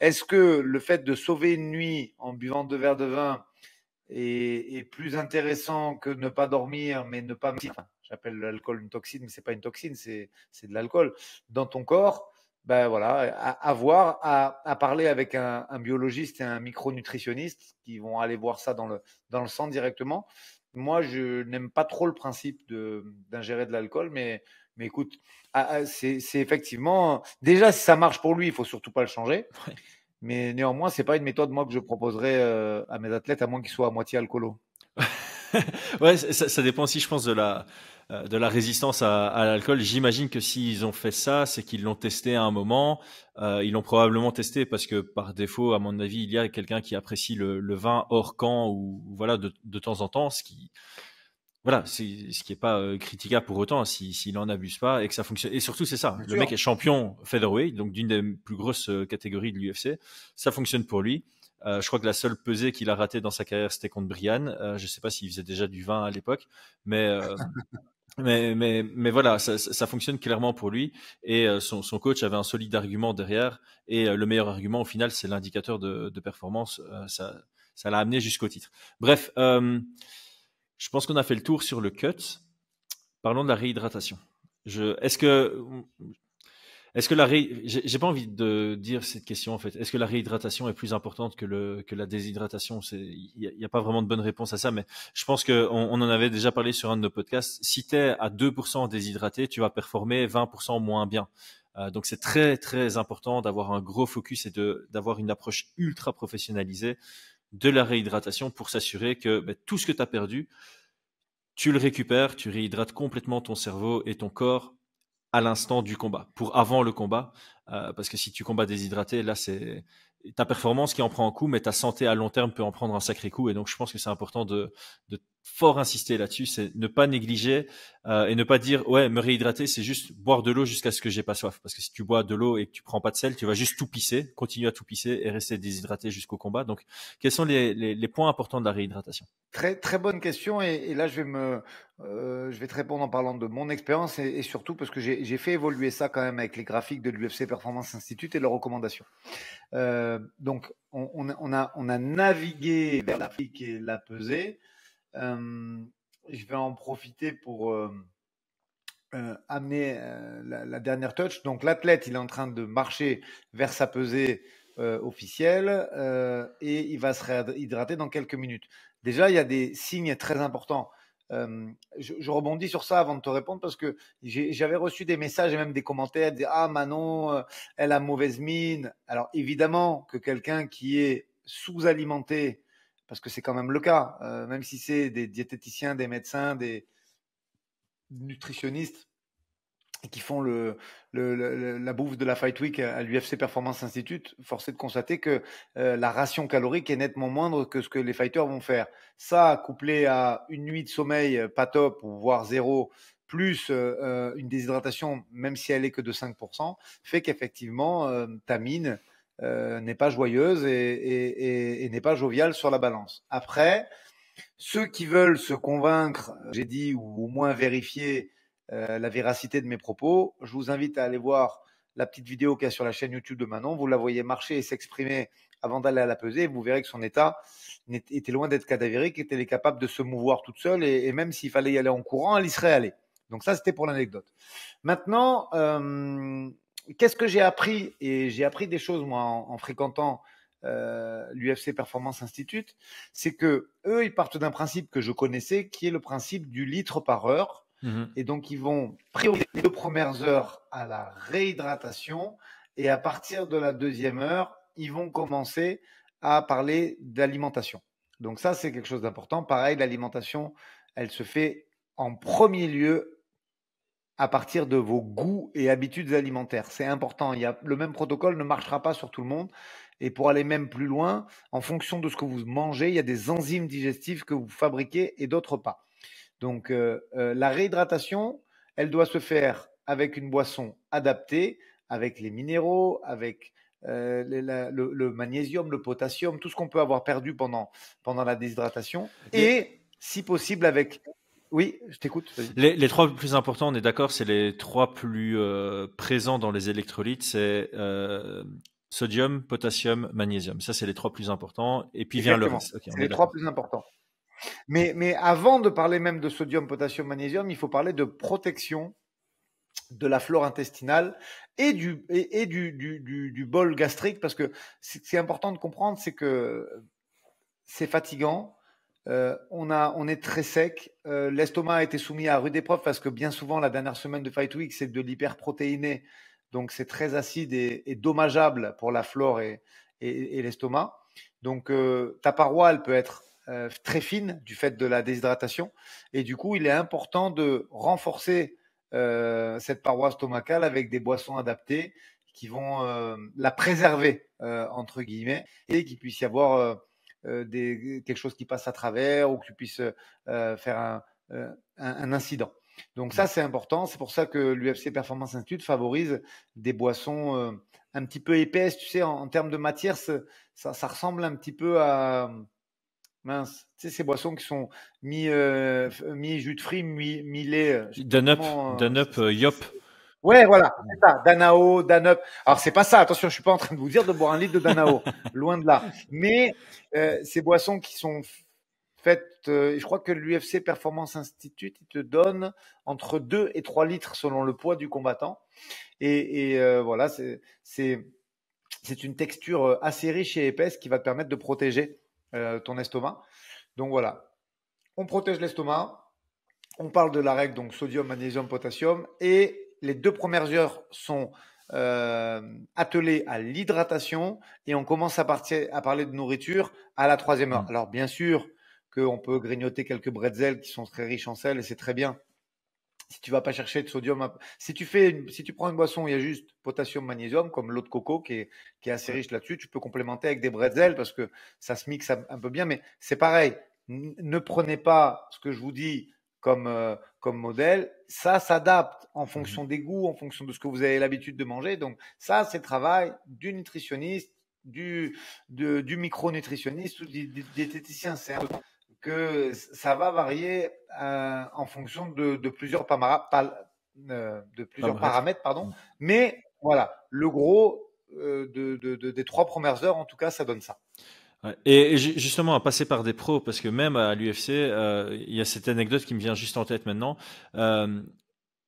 Est-ce que le fait de sauver une nuit en buvant deux verres de vin et plus intéressant que ne pas dormir, mais ne pas. Enfin, J'appelle l'alcool une toxine, mais c'est pas une toxine, c'est de l'alcool dans ton corps. Ben voilà, à, à voir, à, parler avec un, biologiste et un micronutritionniste qui vont aller voir ça dans le dans le sang directement. Moi, je n'aime pas trop le principe d'ingérer de, l'alcool, mais mais écoute, ah, ah, c'est effectivement déjà si ça marche pour lui, il faut surtout pas le changer. Mais néanmoins, c'est pas une méthode moi que je proposerais euh, à mes athlètes, à moins qu'ils soient à moitié alcoolo. ouais, ça, ça, dépend aussi, je pense, de la euh, de la résistance à, à l'alcool. J'imagine que s'ils ont fait ça, c'est qu'ils l'ont testé à un moment. Euh, ils l'ont probablement testé parce que par défaut, à mon avis, il y a quelqu'un qui apprécie le, le vin hors camp ou voilà de, de temps en temps, ce qui voilà, c'est ce qui n'est pas euh, critiquable pour autant s'il si, n'en abuse pas et que ça fonctionne. Et surtout, c'est ça. le mec est champion featherweight, donc d'une des plus grosses euh, catégories de l'UFC. Ça fonctionne pour lui. Euh, je crois que la seule pesée qu'il a ratée dans sa carrière, c'était contre Brian. Euh, je ne sais pas s'il faisait déjà du vin à l'époque, mais Mais, mais, mais voilà, ça, fonctionne clairement pour lui. Et son, son, coach avait un solide argument derrière. Et le meilleur argument, au final, c'est l'indicateur de, performance. ça, ça l'a amené jusqu'au titre. Bref, je pense qu'on a fait le tour sur le cut. Parlons de la réhydratation. Est-ce que, est ce que la ré... j'ai pas envie de dire cette question en fait. Est-ce que la réhydratation est plus importante que, le, que la déshydratation C'est Il n'y a, pas vraiment de bonne réponse à ça, mais je pense qu'on on en avait déjà parlé sur un de nos podcasts. Si tu es à 2% déshydraté, tu vas performer 20% moins bien. Euh, donc c'est très très important d'avoir un gros focus et d'avoir une approche ultra professionnalisée de la réhydratation pour s'assurer que bah, tout ce que tu as perdu, tu le récupères, tu réhydrates complètement ton cerveau et ton corps à l'instant du combat, pour avant le combat, euh, parce que si tu combats déshydraté, là c'est ta performance qui en prend un coup, mais ta santé à long terme peut en prendre un sacré coup, et donc je pense que c'est important de fort insister là-dessus, c'est ne pas négliger euh, et ne pas dire ouais me réhydrater, c'est juste boire de l'eau jusqu'à ce que j'ai pas soif. Parce que si tu bois de l'eau et que tu prends pas de sel, tu vas juste tout pisser, continuer à tout pisser et rester déshydraté jusqu'au combat. Donc, quels sont les, points importants de la réhydratation Très très bonne question et, là je vais me euh, je vais te répondre en parlant de mon expérience et, surtout parce que j'ai fait évoluer ça quand même avec les graphiques de l'UFC Performance Institute et leurs recommandations. Euh, donc on, a on a navigué vers la et la pesée. Euh, je vais en profiter pour euh, euh, amener la, dernière touch. Donc l'athlète, il est en train de marcher vers sa pesée officielle et il va se réhydrater dans quelques minutes. Déjà, il y a des signes très importants. je, rebondis sur ça avant de te répondre parce que j'avais reçu des messages et même des commentaires des ah Manon elle a mauvaise mine alors évidemment que quelqu'un qui est sous-alimenté parce que c'est quand même le cas, euh, même si c'est des diététiciens, des médecins, des nutritionnistes qui font le, la bouffe de la Fight Week à l'UFC Performance Institute, force de constater que euh, la ration calorique est nettement moindre que ce que les fighters vont faire. Ça, couplé à une nuit de sommeil euh, pas top, voire zéro, plus une déshydratation, même si elle est que de 5%, fait qu'effectivement, ta mine euh, n'est pas joyeuse et, n'est pas joviale sur la balance. Après, ceux qui veulent se convaincre, j'ai dit, ou au moins vérifier euh, la véracité de mes propos, je vous invite à aller voir la petite vidéo qu'il y a sur la chaîne YouTube de Manon. Vous la voyez marcher et s'exprimer avant d'aller à la pesée. Vous verrez que son état était loin d'être cadavérique, était capable de se mouvoir toute seule et, même s'il fallait y aller en courant, elle y serait allée. Donc ça, c'était pour l'anecdote. Maintenant, euh, qu'est-ce que j'ai appris Et j'ai appris des choses, moi, en, fréquentant euh, l'UFC Performance Institute. C'est que eux, ils partent d'un principe que je connaissais, qui est le principe du litre par heure. Mmh Et donc, ils vont prioriser les deux premières heures à la réhydratation. Et à partir de la deuxième heure, ils vont commencer à parler d'alimentation. Donc ça, c'est quelque chose d'important. Pareil, l'alimentation, elle se fait en premier lieu à partir de vos goûts et habitudes alimentaires. C'est important. Il y a, le même protocole ne marchera pas sur tout le monde. Et pour aller même plus loin, en fonction de ce que vous mangez, il y a des enzymes digestives que vous fabriquez et d'autres pas. Donc euh, euh, la réhydratation, elle doit se faire avec une boisson adaptée, avec les minéraux, avec euh, le, le, magnésium, le potassium, tout ce qu'on peut avoir perdu pendant, pendant la déshydratation. Et si possible avec oui, je t'écoute. Les, trois plus importants, on est d'accord, c'est les trois plus euh, présents dans les électrolytes, c'est euh, sodium, potassium, magnésium. Ça, c'est les trois plus importants. Et puis vient le reste. c'est les trois plus importants. Mais, mais, avant de parler même de sodium, potassium, magnésium, il faut parler de protection de la flore intestinale et du, et, du, du bol gastrique, parce que c'est important de comprendre, c'est que euh, c'est fatigant, euh, on, a, on est très sec. Euh, l'estomac a été soumis à rude épreuve parce que bien souvent, la dernière semaine de Fight Week, c'est de l'hyperprotéiné. Donc, c'est très acide et, dommageable pour la flore et, l'estomac. Donc, euh, ta paroi, elle peut être très fine du fait de la déshydratation. Et du coup, il est important de renforcer cette paroi stomacale avec des boissons adaptées qui vont la préserver, entre guillemets, et qu'il puisse y avoir euh, quelque chose qui passe à travers ou que tu puisses euh, faire euh, un, incident. Donc ça, c'est important. C'est pour ça que l'UFC Performance Institute favorise des boissons un petit peu épaisses. Tu sais, en, termes de matière, ça, ressemble un petit peu à mince. Tu sais, ces boissons qui sont mi, mi jus de fruits, mi, lait. Dunup, Dunup, Yop. Ouais, voilà, Danao, Danup. Alors c'est pas ça. Attention, je suis pas en train de vous dire de boire un litre de Danao, loin de là. Mais euh, ces boissons qui sont faites, euh, je crois que l'UFC Performance Institute, te donne entre 2 et 3 litres selon le poids du combattant. Et, euh, voilà, c'est une texture assez riche et épaisse qui va te permettre de protéger ton estomac. Donc voilà, on protège l'estomac. On parle de la règle donc sodium, magnésium, potassium et les deux premières heures sont euh, attelées à l'hydratation et on commence à, partir, à parler de nourriture à la troisième heure. Mmh. Alors bien sûr qu'on peut grignoter quelques bretzels qui sont très riches en sel et c'est très bien. Si tu vas pas chercher de sodium, si tu fais, si tu prends une boisson il y a juste potassium, magnésium, comme l'eau de coco qui est, assez riche là-dessus, tu peux complémenter avec des bretzels parce que ça se mixe un peu bien. Mais c'est pareil, ne prenez pas ce que je vous dis comme, euh, comme modèle, ça s'adapte en mmh fonction des goûts, en fonction de ce que vous avez l'habitude de manger. Donc ça, c'est le travail du nutritionniste, du, de, du micronutritionniste ou du, diététicien. C'est que ça va varier euh, en fonction de, de plusieurs, euh, paramètres. Pardon. Mmh. Mais voilà, le gros de, de, des trois premières heures, en tout cas, ça donne ça. Et justement, à passer par des pros, parce que même à l'UFC, euh, il y a cette anecdote qui me vient juste en tête maintenant. Euh,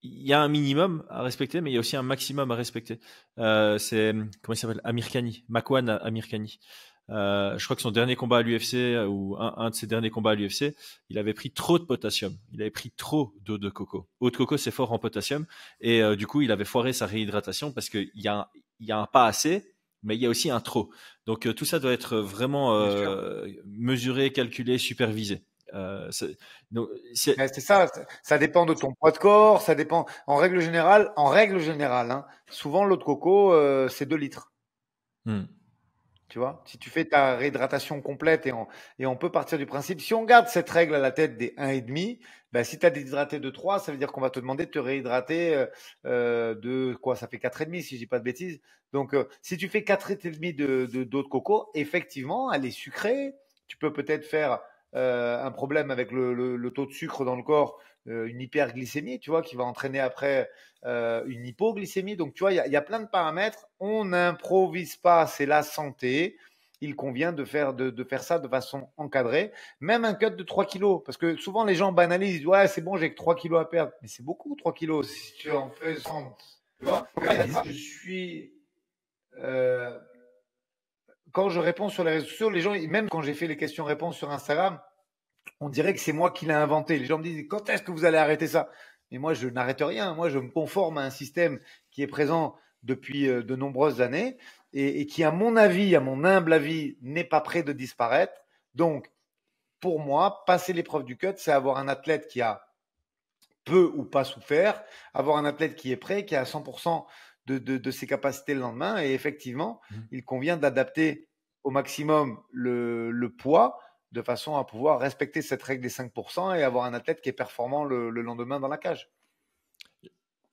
il y a un minimum à respecter, mais il y a aussi un maximum à respecter. Euh, c'est comment il s'appelle Amirkani, Makwan Amirkani. je crois que son dernier combat à l'UFC ou un, de ses derniers combats à l'UFC, il avait pris trop de potassium. Il avait pris trop d'eau de coco. Eau de coco, c'est fort en potassium, et du coup, il avait foiré sa réhydratation parce qu'il y y a un pas assez mais il y a aussi un trop. Donc euh, tout ça doit être vraiment euh, mesuré, calculé, supervisé. Euh, c'est ça, ça dépend de ton poids de corps, ça dépend. En règle générale, en règle générale, hein, souvent l'eau de coco, c'est 2 litres. Mmh. Tu vois, si tu fais ta réhydratation complète et on, peut partir du principe, si on garde cette règle à la tête des 1,5, ben si tu as déshydraté de 3, ça veut dire qu'on va te demander de te réhydrater euh, euh de quoi Ça fait et demi, si je dis pas de bêtises. Donc euh, si tu fais 4,5 demi de, d'eau de coco, effectivement, elle est sucrée. Tu peux peut-être faire euh, un problème avec le, taux de sucre dans le corps euh, une hyperglycémie, tu vois, qui va entraîner après euh, une hypoglycémie. Donc, tu vois, il y, a plein de paramètres. On n'improvise pas, c'est la santé. Il convient de faire, de, faire ça de façon encadrée. Même un cut de 3 kilos, parce que souvent les gens banalisent, ouais, c'est bon, j'ai que 3 kilos à perdre. Mais c'est beaucoup, 3 kilos, si tu en fais 30. Tu vois Je suis... Euh, quand je réponds sur les réseaux sociaux, les gens, même quand j'ai fait les questions-réponses sur Instagram, on dirait que c'est moi qui l'ai inventé. Les gens me disent quand est-ce que vous allez arrêter ça Et moi, je n'arrête rien. Moi, je me conforme à un système qui est présent depuis euh, de nombreuses années et, qui, à mon avis, à mon humble avis, n'est pas prêt de disparaître. Donc, pour moi, passer l'épreuve du cut, c'est avoir un athlète qui a peu ou pas souffert, avoir un athlète qui est prêt, qui a 100% de, ses capacités le lendemain. Et effectivement, mmh. il convient d'adapter au maximum le poids de façon à pouvoir respecter cette règle des 5% et avoir un athlète qui est performant le, lendemain dans la cage.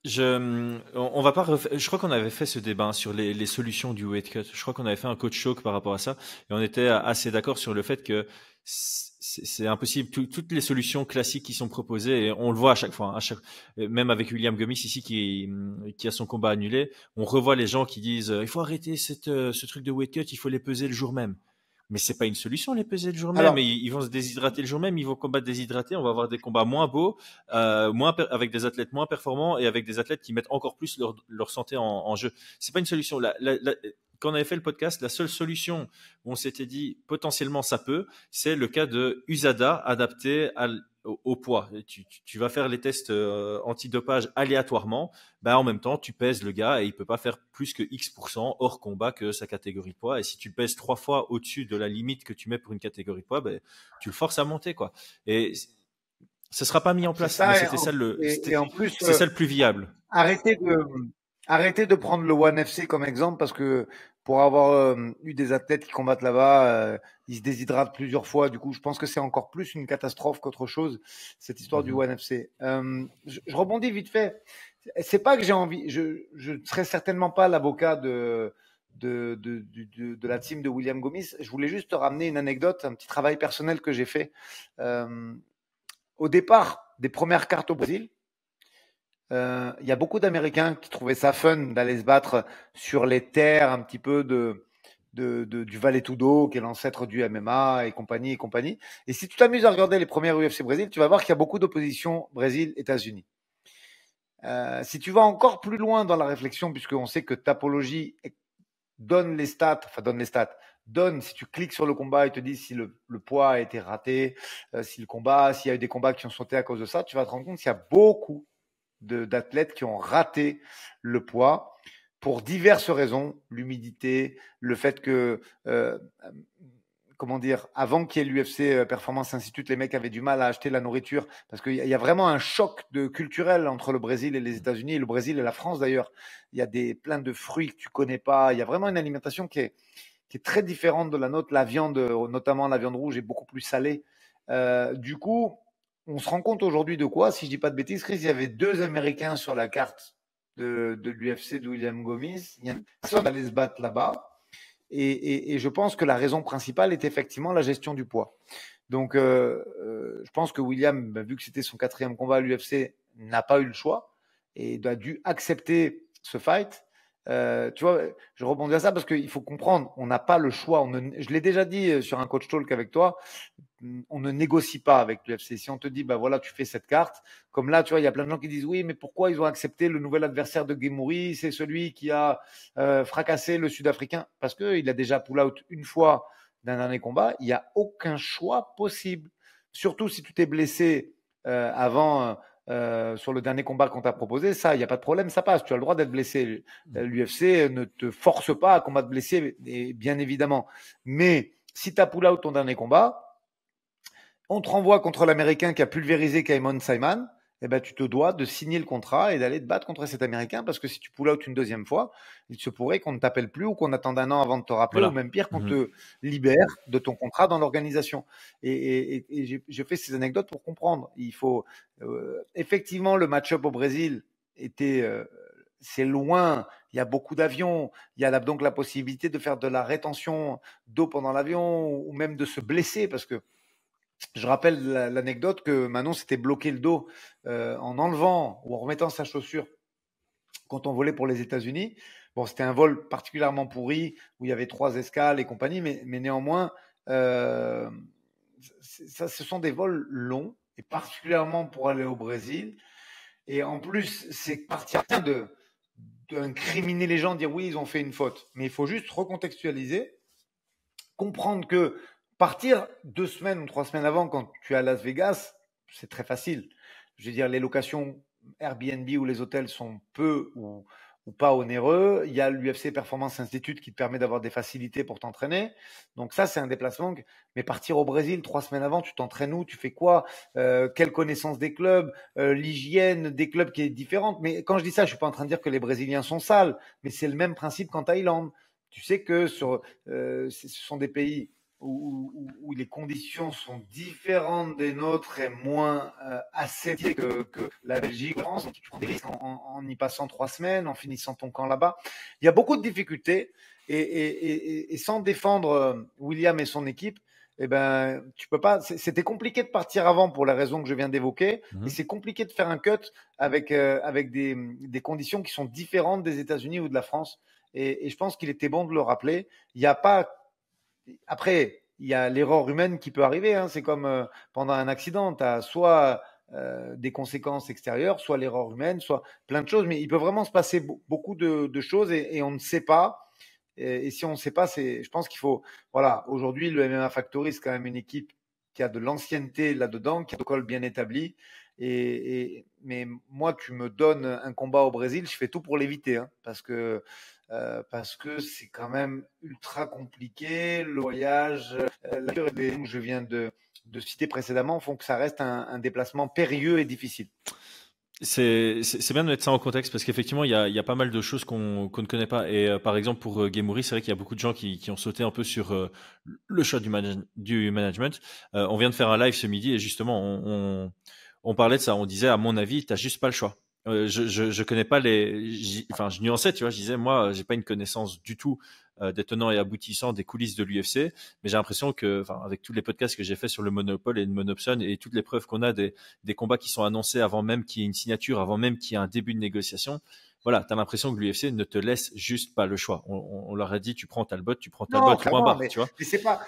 Je, on va pas. Je crois qu'on avait fait ce débat hein, sur les, solutions du weight cut. Je crois qu'on avait fait un coach choc par rapport à ça, et on était assez d'accord sur le fait que c'est impossible. toutes les solutions classiques qui sont proposées, et on le voit à chaque fois, hein, même avec William Gomis ici qui, a son combat annulé, on revoit les gens qui disent euh, il faut arrêter euh, ce truc de weight cut, il faut les peser le jour même. Mais c'est pas une solution les pesées le jour même. ils, vont se déshydrater le jour même, ils vont combattre déshydratés. On va avoir des combats moins beaux, euh, moins avec des athlètes moins performants et avec des athlètes qui mettent encore plus leur, santé en, en jeu. C'est pas une solution. quand on avait fait le podcast, la seule solution où on s'était dit potentiellement ça peut, c'est le cas de USADA adapté à au, poids. Tu, vas faire les tests euh, antidopage aléatoirement. Ben, en même temps, tu pèses le gars et il peut pas faire plus que X% hors combat que sa catégorie de poids. Et si tu pèses trois fois au-dessus de la limite que tu mets pour une catégorie de poids, ben, tu le forces à monter. quoi. Et ça sera pas mis en place. c'est ça le plus viable. Arrêtez de, Arrêtez de prendre le One FC comme exemple parce que pour avoir euh, eu des athlètes qui combattent là-bas, euh, ils se déshydratent plusieurs fois. Du coup, je pense que c'est encore plus une catastrophe qu'autre chose cette histoire du mhm. One FC. Euh, je, rebondis vite fait. C'est pas que j'ai envie. Je, je ne serai certainement pas l'avocat de de, de, la team de William Gomis. Je voulais juste te ramener une anecdote, un petit travail personnel que j'ai fait. au départ des premières cartes au Brésil, euh, il y a beaucoup d'Américains qui trouvaient ça fun d'aller se battre sur les terres un petit peu de, de, de du Valetudo, qui est l'ancêtre du MMA et compagnie et compagnie. Et si tu t'amuses à regarder les premières UFC Brésil, tu vas voir qu'il y a beaucoup d'opposition Brésil-États-Unis. Euh, si tu vas encore plus loin dans la réflexion, puisqu'on sait que Tapologie donne les stats, enfin donne les stats, donne, si tu cliques sur le combat, et te dis si le, poids a été raté, euh, si le combat, s'il y a eu des combats qui ont sauté à cause de ça, tu vas te rendre compte qu'il y a beaucoup d'athlètes qui ont raté le poids pour diverses raisons, l'humidité, le fait que, euh, comment dire, avant qu'il y ait l'UFC euh, Performance Institute, les mecs avaient du mal à acheter la nourriture parce qu'il y a vraiment un choc de culturel entre le Brésil et les États-Unis, le Brésil et la France d'ailleurs. Il y a des plein de fruits que tu connais pas. Il y a vraiment une alimentation qui est très différente de la nôtre. La viande, euh, notamment la viande rouge, est beaucoup plus salée. du coup, on se rend compte aujourd'hui de quoi Si je dis pas de bêtises, Chris, il y avait deux Américains sur la carte de, l'UFC de William Gomez. Il y a personne allait se battre là-bas. Et, je pense que la raison principale est effectivement la gestion du poids. Donc, euh, euh, je pense que William, ben, vu que c'était son quatrième combat à l'UFC, n'a pas eu le choix et a dû accepter ce fight euh, tu vois, je rebondis à ça parce qu'il faut comprendre, on n'a pas le choix. je l'ai déjà dit euh, sur un coach talk avec toi, mm, on ne négocie pas avec l'UFC. Si on te dit, bah voilà, tu fais cette carte, comme là, tu vois, il y a plein de gens qui disent, oui, mais pourquoi ils ont accepté le nouvel adversaire de Gemouri C'est celui qui a euh, fracassé le Sud-Africain parce qu'il a déjà pull-out une fois d'un dernier combat. Il n'y a aucun choix possible. Surtout si tu t'es blessé avant euh, sur le dernier combat qu'on t'a proposé, ça, il n'y a pas de problème, ça passe. Tu as le droit d'être blessé. Mmh. L'UFC ne te force pas à combattre blessé, bien évidemment. Mais si tu as pull out ton dernier combat, on te renvoie contre l'Américain qui a pulvérisé Kaimon Simon eh ben, tu te dois de signer le contrat et d'aller te battre contre cet Américain parce que si tu pull out une deuxième fois, il se pourrait qu'on ne t'appelle plus ou qu'on attende un an avant de te rappeler ou même pire qu'on mmh. te libère de ton contrat dans l'organisation. Et, je fais ces anecdotes pour comprendre. Il faut euh, effectivement le match-up au Brésil était euh, c'est loin, il y a beaucoup d'avions, il y a donc la possibilité de faire de la rétention d'eau pendant l'avion ou même de se blesser parce que je rappelle l'anecdote que Manon s'était bloqué le dos euh, en enlevant ou en remettant sa chaussure quand on volait pour les États-Unis. Bon, c'était un vol particulièrement pourri où il y avait trois escales et compagnie, mais, néanmoins, euh, ça, ce sont des vols longs et particulièrement pour aller au Brésil. Et en plus, c'est partir de d'incriminer les gens, dire oui, ils ont fait une faute. Mais il faut juste recontextualiser, comprendre que Partir deux semaines ou trois semaines avant quand tu es à Las Vegas, c'est très facile. Je veux dire, les locations Airbnb ou les hôtels sont peu ou, pas onéreux. Il y a l'UFC Performance Institute qui te permet d'avoir des facilités pour t'entraîner. Donc ça, c'est un déplacement. Mais partir au Brésil trois semaines avant, tu t'entraînes où Tu fais quoi euh, Quelle connaissance des clubs euh, L'hygiène des clubs qui est différente. Mais quand je dis ça, je suis pas en train de dire que les Brésiliens sont sales. Mais c'est le même principe qu'en Thaïlande. Tu sais que euh, ce sont des pays où, les conditions sont différentes des nôtres et moins euh, que, que, la Belgique, la France. en, y passant trois semaines, en finissant ton camp là-bas. Il y a beaucoup de difficultés et, et, et, et sans défendre euh, William et son équipe, eh ben, tu peux pas. C'était compliqué de partir avant pour la raison que je viens d'évoquer, mmh. et c'est compliqué de faire un cut avec euh, avec des, des, conditions qui sont différentes des États-Unis ou de la France. Et, et je pense qu'il était bon de le rappeler. Il n'y a pas après, il y a l'erreur humaine qui peut arriver. Hein. C'est comme euh, pendant un accident, tu as soit euh, des conséquences extérieures, soit l'erreur humaine, soit plein de choses. Mais il peut vraiment se passer beaucoup de, choses et, on ne sait pas. Et, si on ne sait pas, c'est, je pense qu'il faut. Voilà, aujourd'hui, le MMA Factory, c'est quand même une équipe qui a de l'ancienneté là-dedans, qui a un col bien établi. Et, mais moi, tu me donnes un combat au Brésil, je fais tout pour l'éviter, hein, parce que euh, parce que c'est quand même ultra compliqué. Le voyage, euh, des la que je viens de, citer précédemment font que ça reste un, déplacement périlleux et difficile. C'est bien de mettre ça en contexte parce qu'effectivement, il, y a, pas mal de choses qu'on ne connaît pas. Et euh, par exemple, pour euh, c'est vrai qu'il y a beaucoup de gens qui, ont sauté un peu sur le choix du, du management. on vient de faire un live ce midi et justement, on, on parlait de ça. On disait, à mon avis, tu n'as juste pas le choix. Euh, je, je, je, connais pas les. Enfin, je nuançais, tu vois. Je disais, moi, j'ai pas une connaissance du tout euh, des tenants et aboutissants des coulisses de l'UFC, mais j'ai l'impression que, enfin, avec tous les podcasts que j'ai fait sur le monopole et le monopson et toutes les preuves qu'on a des, des combats qui sont annoncés avant même qu'il y ait une signature, avant même qu'il y ait un début de négociation, voilà, tu as l'impression que l'UFC ne te laisse juste pas le choix. On, on, leur a dit, tu prends ta botte, tu prends ta botte, barre, tu vois. Mais c'est pas,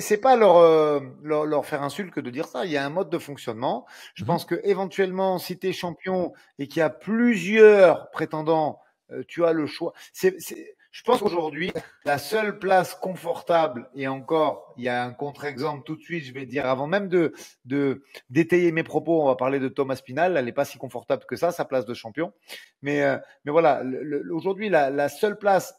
c'est pas leur, euh, leur, leur, faire insulte que de dire ça. Il y a un mode de fonctionnement. Je mhm. pense que éventuellement, si tu es champion et qu'il y a plusieurs prétendants, euh, tu as le choix. C'est, je pense qu'aujourd'hui, la seule place confortable, et encore, il y a un contre-exemple tout de suite, je vais dire, avant même de, de d'étayer mes propos, on va parler de Thomas Pinal, elle n'est pas si confortable que ça, sa place de champion. Mais, euh, mais voilà, aujourd'hui, la, la seule place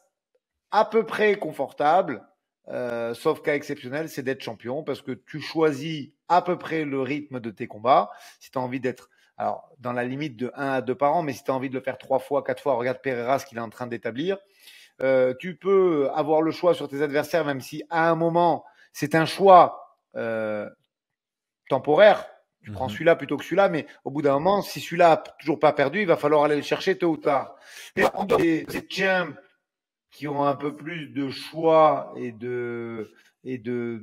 à peu près confortable, euh, sauf cas exceptionnel, c'est d'être champion parce que tu choisis à peu près le rythme de tes combats. Si tu as envie d'être alors dans la limite de 1 à 2 par an, mais si tu as envie de le faire 3 fois, 4 fois, regarde Pereira ce qu'il est en train d'établir. Euh, tu peux avoir le choix sur tes adversaires, même si à un moment, c'est un choix euh, temporaire. Tu prends mhm. celui-là plutôt que celui-là, mais au bout d'un moment, si celui-là n'a toujours pas perdu, il va falloir aller le chercher tôt ou tard. Et, tiens, qui ont un peu plus de choix et de, et de,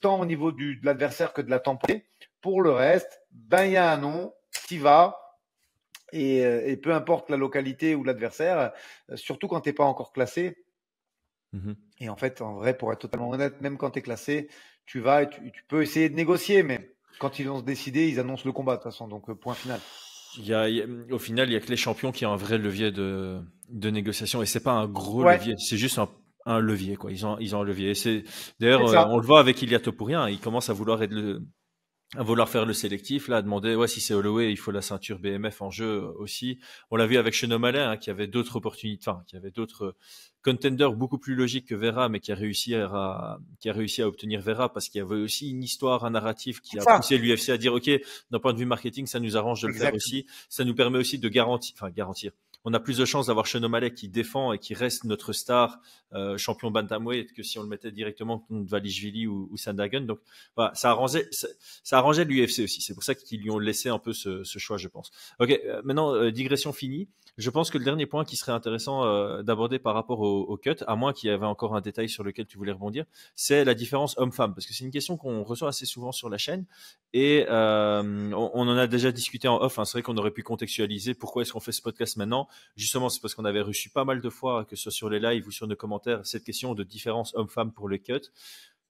tant au niveau du, de l'adversaire que de la température, Pour le reste, ben il y a un nom, qui va, Et, euh, et, peu importe la localité ou l'adversaire, euh, surtout quand t'es pas encore classé. Mm-hmm. Et en fait, en vrai, pour être totalement honnête, même quand tu es classé, tu vas et tu, tu peux essayer de négocier, mais quand ils vont se décider, ils annoncent le combat de toute façon, donc euh, point final. Il y a, au final, il n'y a que les champions qui ont un vrai levier de, de négociation. Et c'est pas un gros levier, c'est juste un, un, levier. Quoi. Ils, ont, ils ont un levier. D'ailleurs, euh, on le voit avec pour rien hein. Il commence à vouloir être le, à vouloir faire le sélectif, là, demander ouais, si c'est Holloway, il faut la ceinture BMF en jeu euh, aussi. On l'a vu avec Chenomalet, hein, qui avait d'autres opportunités, enfin, qui avait d'autres euh, contenders beaucoup plus logiques que Vera, mais qui a réussi à, qui a réussi à obtenir Vera parce qu'il y avait aussi une histoire, un narratif qui a poussé l'UFC à dire OK, d'un point de vue marketing, ça nous arrange de le faire aussi. Ça nous permet aussi de garantir, enfin, garantir on a plus de chances d'avoir Chenomalek qui défend et qui reste notre star euh, champion bantamweight que si on le mettait directement contre Valishvili ou, Sandagun. Donc voilà, ça arrangeait, ça, l'UFC aussi. C'est pour ça qu'ils lui ont laissé un peu ce, choix, je pense. Ok, euh, maintenant euh, digression finie. Je pense que le dernier point qui serait intéressant d'aborder par rapport au, cut, à moins qu'il y avait encore un détail sur lequel tu voulais rebondir, c'est la différence homme-femme, parce que c'est une question qu'on reçoit assez souvent sur la chaîne et on, en a déjà discuté en off. Hein. C'est vrai qu'on aurait pu contextualiser pourquoi est-ce qu'on fait ce podcast maintenant. Justement, c'est parce qu'on avait reçu pas mal de fois, que ce soit sur les lives ou sur nos commentaires, cette question de différence homme-femme pour le cut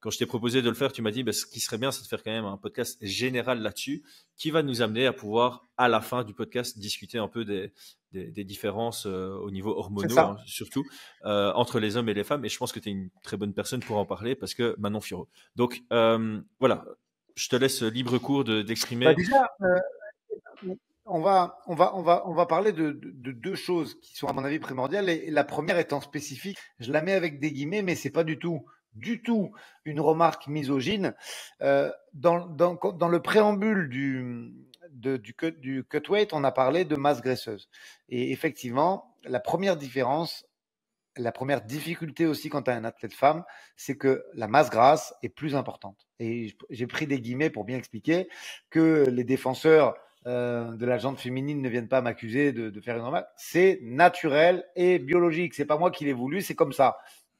quand je t'ai proposé de le faire, tu m'as dit, bah, ce qui serait bien, c'est de faire quand même un podcast général là-dessus, qui va nous amener à pouvoir, à la fin du podcast, discuter un peu des, différences euh, au niveau hormonal, hein, surtout, euh, entre les hommes et les femmes. Et je pense que tu es une très bonne personne pour en parler, parce que Manon Firo. Donc, euh, voilà, je te laisse libre cours d'exprimer. Bah, on va, on va, on va, on va parler de, deux choses qui sont à mon avis primordiales. Et la première étant spécifique, je la mets avec des guillemets, mais c'est pas du tout, du tout une remarque misogyne. Euh, dans, le préambule du, de, du, cut, weight, on a parlé de masse graisseuse. Et effectivement, la première différence, la première difficulté aussi quand tu as un athlète femme, c'est que la masse grasse est plus importante. Et j'ai pris des guillemets pour bien expliquer que les défenseurs euh, de la jante féminine ne viennent pas m'accuser de, de, faire une remarque. C'est naturel et biologique. C'est pas moi qui l'ai voulu, c'est comme ça.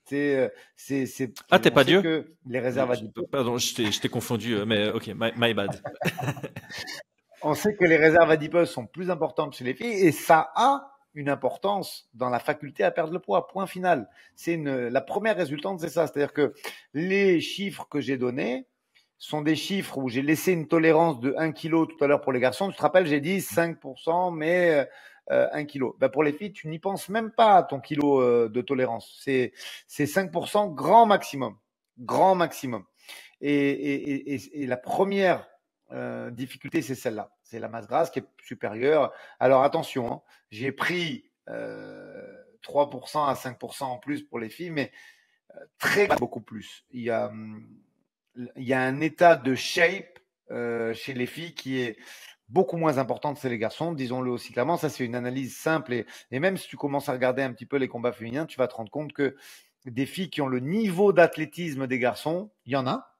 C'est, euh, c'est, c'est, ah, t'es pas Dieu que Les réserves non, je, Pardon, je t'ai, confondu, euh, mais ok, my, my bad. on sait que les réserves adipeuses sont plus importantes chez les filles et ça a une importance dans la faculté à perdre le poids. Point final. C'est une, la première résultante, c'est ça. C'est-à-dire que les chiffres que j'ai donnés, sont des chiffres où j'ai laissé une tolérance de 1 kg tout à l'heure pour les garçons. Tu te rappelles, j'ai dit 5%, mm. mais euh, 1 kg. Bah, pour les filles, tu n'y penses même pas à ton kilo euh, de tolérance. C'est 5% grand maximum. Grand maximum. Et, et, et, la première euh, difficulté, c'est celle-là. C'est la masse grasse qui est supérieure. Alors attention, hein. j'ai pris 3% euh, à 5% en plus pour les filles, mais très beaucoup plus. Il y a... Hum, il y a un état de shape euh, chez les filles qui est beaucoup moins important que chez les garçons, disons-le aussi clairement. Ça, c'est une analyse simple. Et, et, même si tu commences à regarder un petit peu les combats féminins, tu vas te rendre compte que des filles qui ont le niveau d'athlétisme des garçons, il y en a.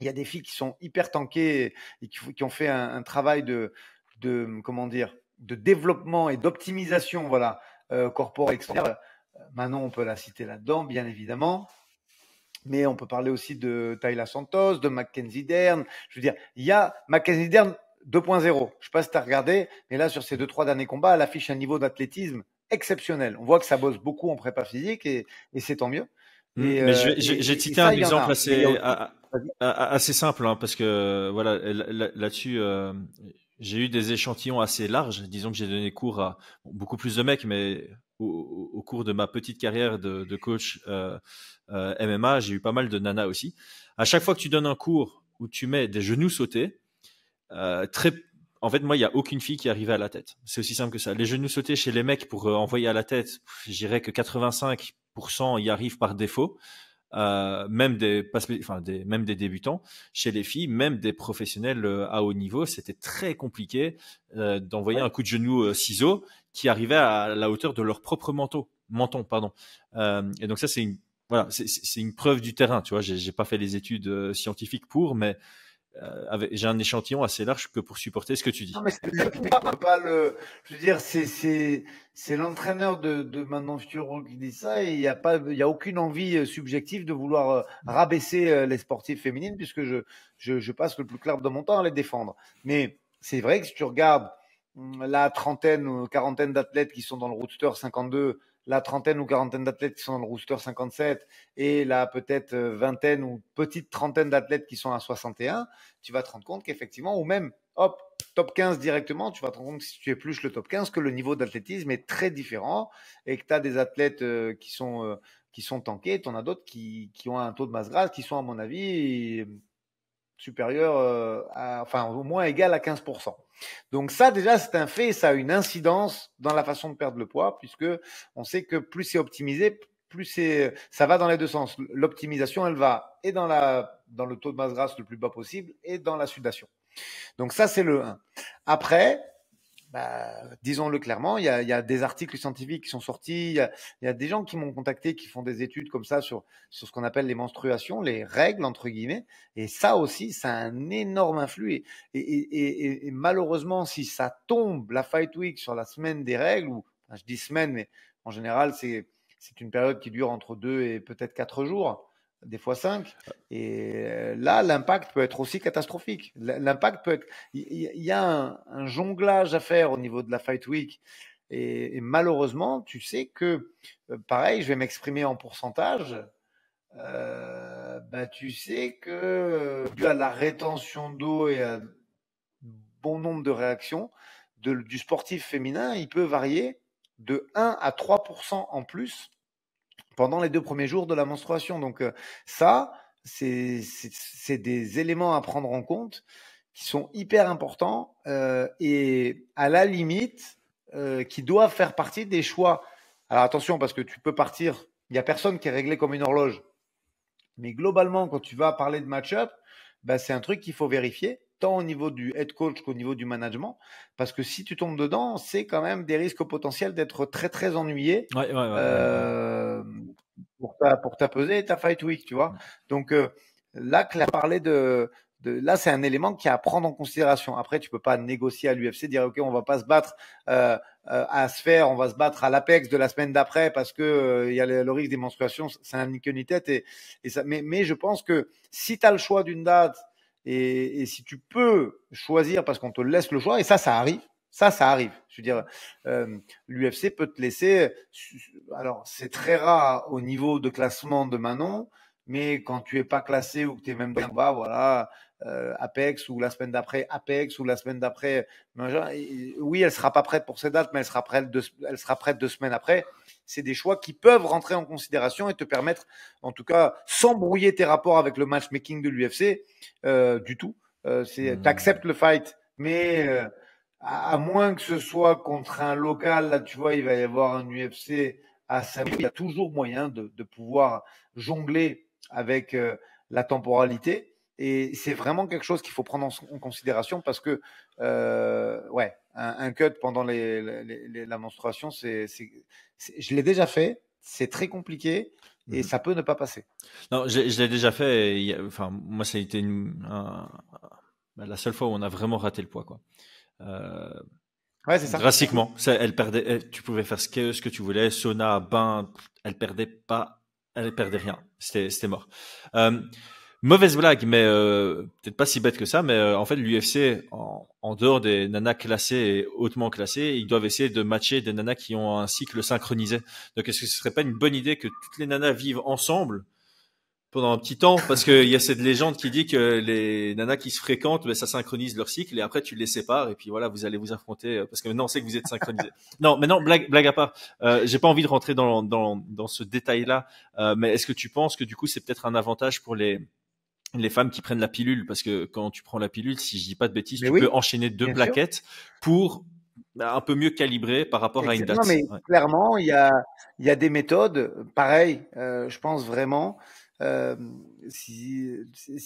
Il y a des filles qui sont hyper tankées et qui, ont fait un, travail de, comment dire, de développement et d'optimisation, voilà, euh, corporelle externe. Euh, Manon, on peut la citer là-dedans, bien évidemment mais on peut parler aussi de Tyler Santos, de Mackenzie Dern. Je veux dire, il y a Mackenzie Dern 2.0. Je ne sais pas si tu regardé, mais là, sur ces deux, trois derniers combats, elle affiche un niveau d'athlétisme exceptionnel. On voit que ça bosse beaucoup en prépa physique et, c'est tant mieux. Mmh. mais j'ai euh, cité un exemple assez, simple, hein, parce que voilà, là-dessus, euh, j'ai eu des échantillons assez larges. Disons que j'ai donné cours à beaucoup plus de mecs, mais au, cours de ma petite carrière de, coach euh, euh, MMA, j'ai eu pas mal de nanas aussi. À chaque fois que tu donnes un cours où tu mets des genoux sautés, euh, très, en fait, moi, il n'y a aucune fille qui arrive à la tête. C'est aussi simple que ça. Les genoux sautés chez les mecs pour envoyer à la tête, dirais que 85% y arrivent par défaut. Euh, même des, enfin des, même des débutants, chez les filles, même des professionnels euh, à haut niveau, c'était très compliqué euh, d'envoyer un coup de genou euh, ciseau qui arrivait à la hauteur de leur propre manteau, menton, pardon. et donc ça, c'est une, voilà, c'est une preuve du terrain, tu vois. J'ai pas fait les études scientifiques pour, mais euh, j'ai un échantillon assez large que pour supporter ce que tu dis. je veux dire, c'est l'entraîneur de, maintenant Manon qui dit ça et il n'y a a aucune envie euh, subjective de vouloir euh, rabaisser les sportives féminines puisque je, passe le plus clair de mon temps à les défendre. Mais c'est vrai que si tu regardes hum, la trentaine ou quarantaine d'athlètes qui sont dans le roadster 52 la trentaine ou quarantaine d'athlètes qui sont dans le rooster 57 et la peut-être euh, vingtaine ou petite trentaine d'athlètes qui sont à 61, tu vas te rendre compte qu'effectivement, ou même, hop, top 15 directement, tu vas te rendre compte si tu épluches le top 15 que le niveau d'athlétisme est très différent et que tu as des athlètes euh, qui sont euh, qui sont tankés, tu en as d'autres qui, ont un taux de masse grasse qui sont à mon avis supérieur, enfin au moins égal à 15 donc ça, déjà, c'est un fait, ça a une incidence dans la façon de perdre le poids, puisque on sait que plus c'est optimisé, plus c'est, ça va dans les deux sens. L'optimisation, elle va et dans la, dans le taux de masse grasse le plus bas possible et dans la sudation. Donc ça, c'est le 1. Après, bah, disons-le clairement, il y, a, des articles scientifiques qui sont sortis, il y a, des gens qui m'ont contacté, qui font des études comme ça sur, sur ce qu'on appelle les menstruations, les règles, entre guillemets, et ça aussi, ça a un énorme influx. Et, malheureusement, si ça tombe, la Fight Week, sur la semaine des règles, ou je dis semaine, mais en général, c'est une période qui dure entre deux et peut-être quatre jours, des fois 5. Et euh, là, l'impact peut être aussi catastrophique. L'impact peut être. Il y a un, jonglage à faire au niveau de la Fight Week. Et, malheureusement, tu sais que, euh, pareil, je vais m'exprimer en pourcentage. Euh, bah, tu sais que, euh, dû à la rétention d'eau et à bon nombre de réactions de, du sportif féminin, il peut varier de 1 à 3% en plus pendant les deux premiers jours de la menstruation. Donc euh, ça, c'est des éléments à prendre en compte qui sont hyper importants euh, et à la limite euh, qui doivent faire partie des choix. Alors attention parce que tu peux partir, il n'y a personne qui est réglé comme une horloge. Mais globalement, quand tu vas parler de match-up, bah, c'est un truc qu'il faut vérifier tant au niveau du head coach qu'au niveau du management, parce que si tu tombes dedans, c'est quand même des risques potentiels d'être très très ennuyé ouais, ouais, ouais, euh, pour ta pour ta pesée et ta fight week, tu vois. Donc euh, là, Claire parlait de, de là, c'est un élément qui a à prendre en considération. Après, tu peux pas négocier à l'UFC, dire ok, on va pas se battre euh, euh à Sphère, faire, on va se battre à l'apex de la semaine d'après parce que euh, il y a le, risque des menstruations, c'est un ni tête et, et ça. Mais mais je pense que si tu as le choix d'une date et, et si tu peux choisir, parce qu'on te laisse le choix, et ça, ça arrive, ça, ça arrive. Je veux dire, euh, l'UFC peut te laisser. Alors, c'est très rare au niveau de classement de Manon, mais quand tu es pas classé ou que tu es même bas, voilà, euh, Apex ou la semaine d'après Apex ou la semaine d'après. Oui, elle sera pas prête pour cette dates, mais elle sera prête elle sera prête deux semaines après c'est des choix qui peuvent rentrer en considération et te permettre, en tout cas, sans brouiller tes rapports avec le matchmaking de l'UFC euh, du tout. Euh, c'est, hmm. le fight, mais euh, à, moins que ce soit contre un local, là, tu vois, il va y avoir un UFC à saint Il y a toujours moyen de, pouvoir jongler avec euh, la temporalité. Et c'est vraiment quelque chose qu'il faut prendre en, considération parce que, ouais, un, cut pendant la menstruation, c'est, je l'ai déjà fait, c'est très compliqué et mhm. ça peut ne pas passer. Non, je, l'ai déjà fait. enfin, moi, ça a été une, bah, la seule fois où on a vraiment raté le poids, quoi. Euh, ouais, c'est ça. Drastiquement, elle perdait. tu pouvais faire ce que, ce que tu voulais, sauna, bain, elle perdait pas, elle perdait rien. C'était, c'était mort. Euh, Mauvaise blague, mais euh, peut-être pas si bête que ça, mais euh, en fait, l'UFC, en, dehors des nanas classées et hautement classées, ils doivent essayer de matcher des nanas qui ont un cycle synchronisé. Donc, est-ce que ce serait pas une bonne idée que toutes les nanas vivent ensemble pendant un petit temps Parce qu'il y a cette légende qui dit que les nanas qui se fréquentent, ben, ça synchronise leur cycle et après, tu les sépares et puis voilà, vous allez vous affronter euh, parce que maintenant, on sait que vous êtes synchronisés. non, mais non, blague, blague à part. J'ai pas envie de rentrer dans, dans ce détail-là, mais est-ce que tu penses que du coup, c'est peut-être un avantage pour les les femmes qui prennent la pilule, parce que quand tu prends la pilule, si je dis pas de bêtises, tu peux enchaîner deux plaquettes pour bah, un peu mieux calibrer par rapport à une date. mais clairement, il y a, y des méthodes. Pareil, euh, je pense vraiment, euh, si,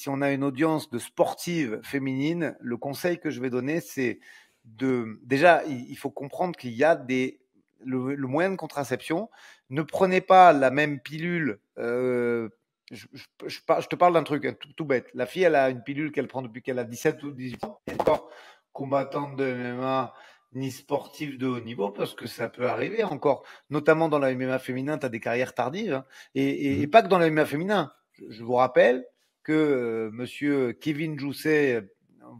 on a une audience de sportives féminines, le conseil que je vais donner, c'est de. Déjà, il, faut comprendre qu'il y a des. Le, moyen de contraception, ne prenez pas la même pilule euh, je, te parle d'un truc hein, tout, bête. La fille, elle a une pilule qu'elle prend depuis qu'elle a 17 ou 18 ans. Elle n'est pas combattante de MMA ni sportive de haut niveau, parce que ça peut arriver encore. Notamment dans la MMA féminin, tu as des carrières tardives. Hein. Mmh et, pas que dans la MMA féminin. Je, vous rappelle que M. Euh, monsieur Kevin Jousset,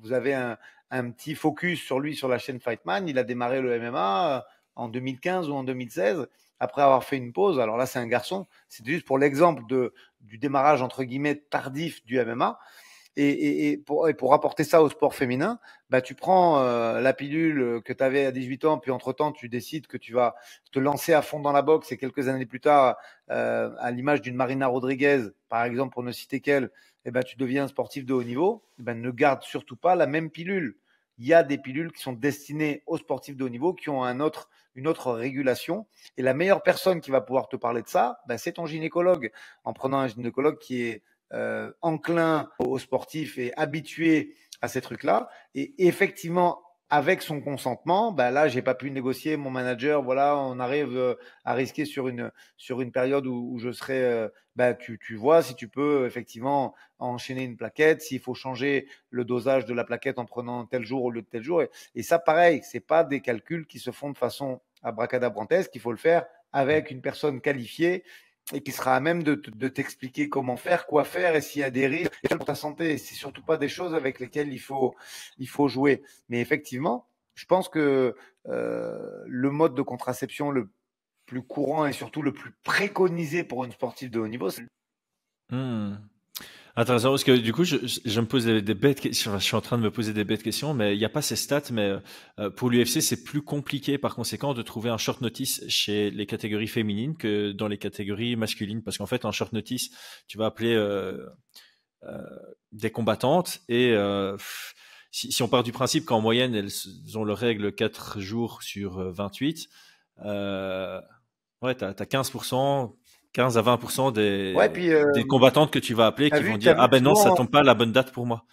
vous avez un, un, petit focus sur lui sur la chaîne Fightman. Il a démarré le MMA euh, en 2015 ou en 2016 après avoir fait une pause. Alors là, c'est un garçon. C'est juste pour l'exemple de, du démarrage, entre guillemets, tardif du MMA. Et, pour, et, pour, rapporter ça au sport féminin, bah tu prends euh, la pilule que tu avais à 18 ans, puis entre-temps tu décides que tu vas te lancer à fond dans la boxe et quelques années plus tard, euh, à l'image d'une Marina Rodriguez, par exemple, pour ne citer qu'elle, eh ben, tu deviens sportif de haut niveau, eh ben, ne garde surtout pas la même pilule il y a des pilules qui sont destinées aux sportifs de haut niveau qui ont une autre régulation. Et la meilleure personne qui va pouvoir te parler de ça, ben, c'est ton gynécologue. En prenant un gynécologue qui est euh, enclin aux sportifs et habitué à ces trucs-là. Et effectivement, avec son consentement, là bah, là, j'ai pas pu négocier mon manager. Voilà, on arrive euh, à risquer sur une période où, je serais euh, bah, tu, vois si tu peux effectivement enchaîner une plaquette, s'il faut changer le dosage de la plaquette en prenant tel jour au lieu de tel jour. Et, ça, pareil, c'est pas des calculs qui se font de façon à abracadabrantesque. qu'il faut le faire avec une personne qualifiée et qui sera à même de, de t'expliquer comment faire, quoi faire et s'y adhérer pour ta santé. C'est surtout pas des choses avec lesquelles il faut, il faut jouer. Mais effectivement, je pense que euh, le mode de contraception le plus courant et surtout le plus préconisé pour une sportive de haut niveau, c'est hmm. Intéressant, parce que du coup, je, je me pose des, bêtes questions. je suis en train de me poser des bêtes questions, mais il n'y a pas ces stats. Mais euh, pour l'UFC, c'est plus compliqué par conséquent de trouver un short notice chez les catégories féminines que dans les catégories masculines. Parce qu'en fait, un short notice, tu vas appeler euh, euh, des combattantes et. Euh, si, si, on part du principe qu'en moyenne, elles ont leur règle 4 jours sur 28, euh, ouais, tu as, as 15%, 15 à 20 des, euh, des combattantes que tu vas appeler qui vont dire Ah ben non, ça tombe pas la bonne date pour moi.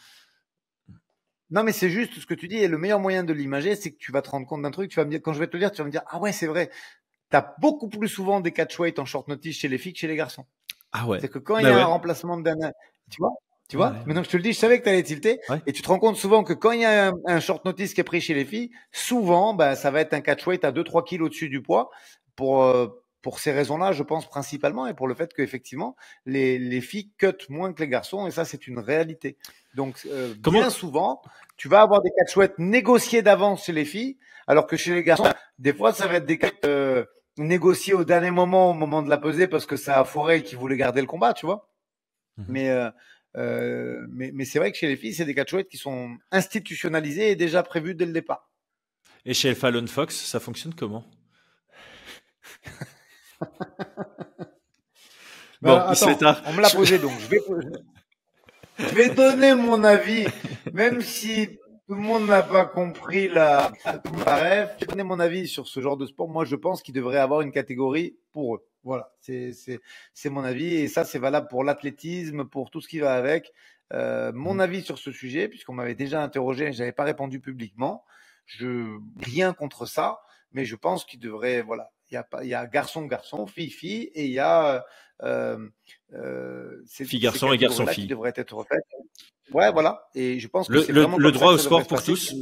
Non, mais c'est juste ce que tu dis. Et le meilleur moyen de l'imager, c'est que tu vas te rendre compte d'un truc. Tu vas me dire, quand je vais te le dire, tu vas me dire Ah ouais, c'est vrai. Tu as beaucoup plus souvent des catch-weight en short notice chez les filles que chez les garçons. Ah ouais. C'est que quand il bah y a un remplacement de Tu vois tu vois, mais maintenant que je te le dis, je savais que tu allais tilter. Et tu te rends compte souvent que quand il y a un, short notice qui est pris chez les filles, souvent, ben ça va être un catch-weight à 2-3 kilos au-dessus du poids pour, euh, pour ces raisons-là, je pense principalement, et pour le fait qu'effectivement, les, les filles cut moins que les garçons, et ça, c'est une réalité. Donc, euh, bien souvent, tu vas avoir des chouettes négociées d'avance chez les filles, alors que chez les garçons, des fois, ça va être des catch euh, négociées au dernier moment, au moment de la pesée, parce que ça a forêt qui voulait garder le combat, tu vois. Mhm. Mais, euh, euh, mais, mais c'est vrai que chez les filles, c'est des chouettes qui sont institutionnalisées et déjà prévues dès le départ. Et chez Fallon Fox, ça fonctionne comment bon, bah, On me l'a posé donc. Je vais, donner mon avis, même si tout le monde n'a pas compris la, la rêve. Je donner mon avis sur ce genre de sport. Moi, je pense qu'il devrait avoir une catégorie pour eux. Voilà, c'est mon avis. Et ça, c'est valable pour l'athlétisme, pour tout ce qui va avec. Euh, mon mm. avis sur ce sujet, puisqu'on m'avait déjà interrogé et je n'avais pas répondu publiquement, je rien contre ça, mais je pense qu'il devrait, voilà, il y a, garçon, garçon, fille, fille, et il y a. Euh, euh, fille, garçon et garçon, fille. Qui devrait être refait. Ouais, voilà. Et je pense que le, le droit au sport pour tous.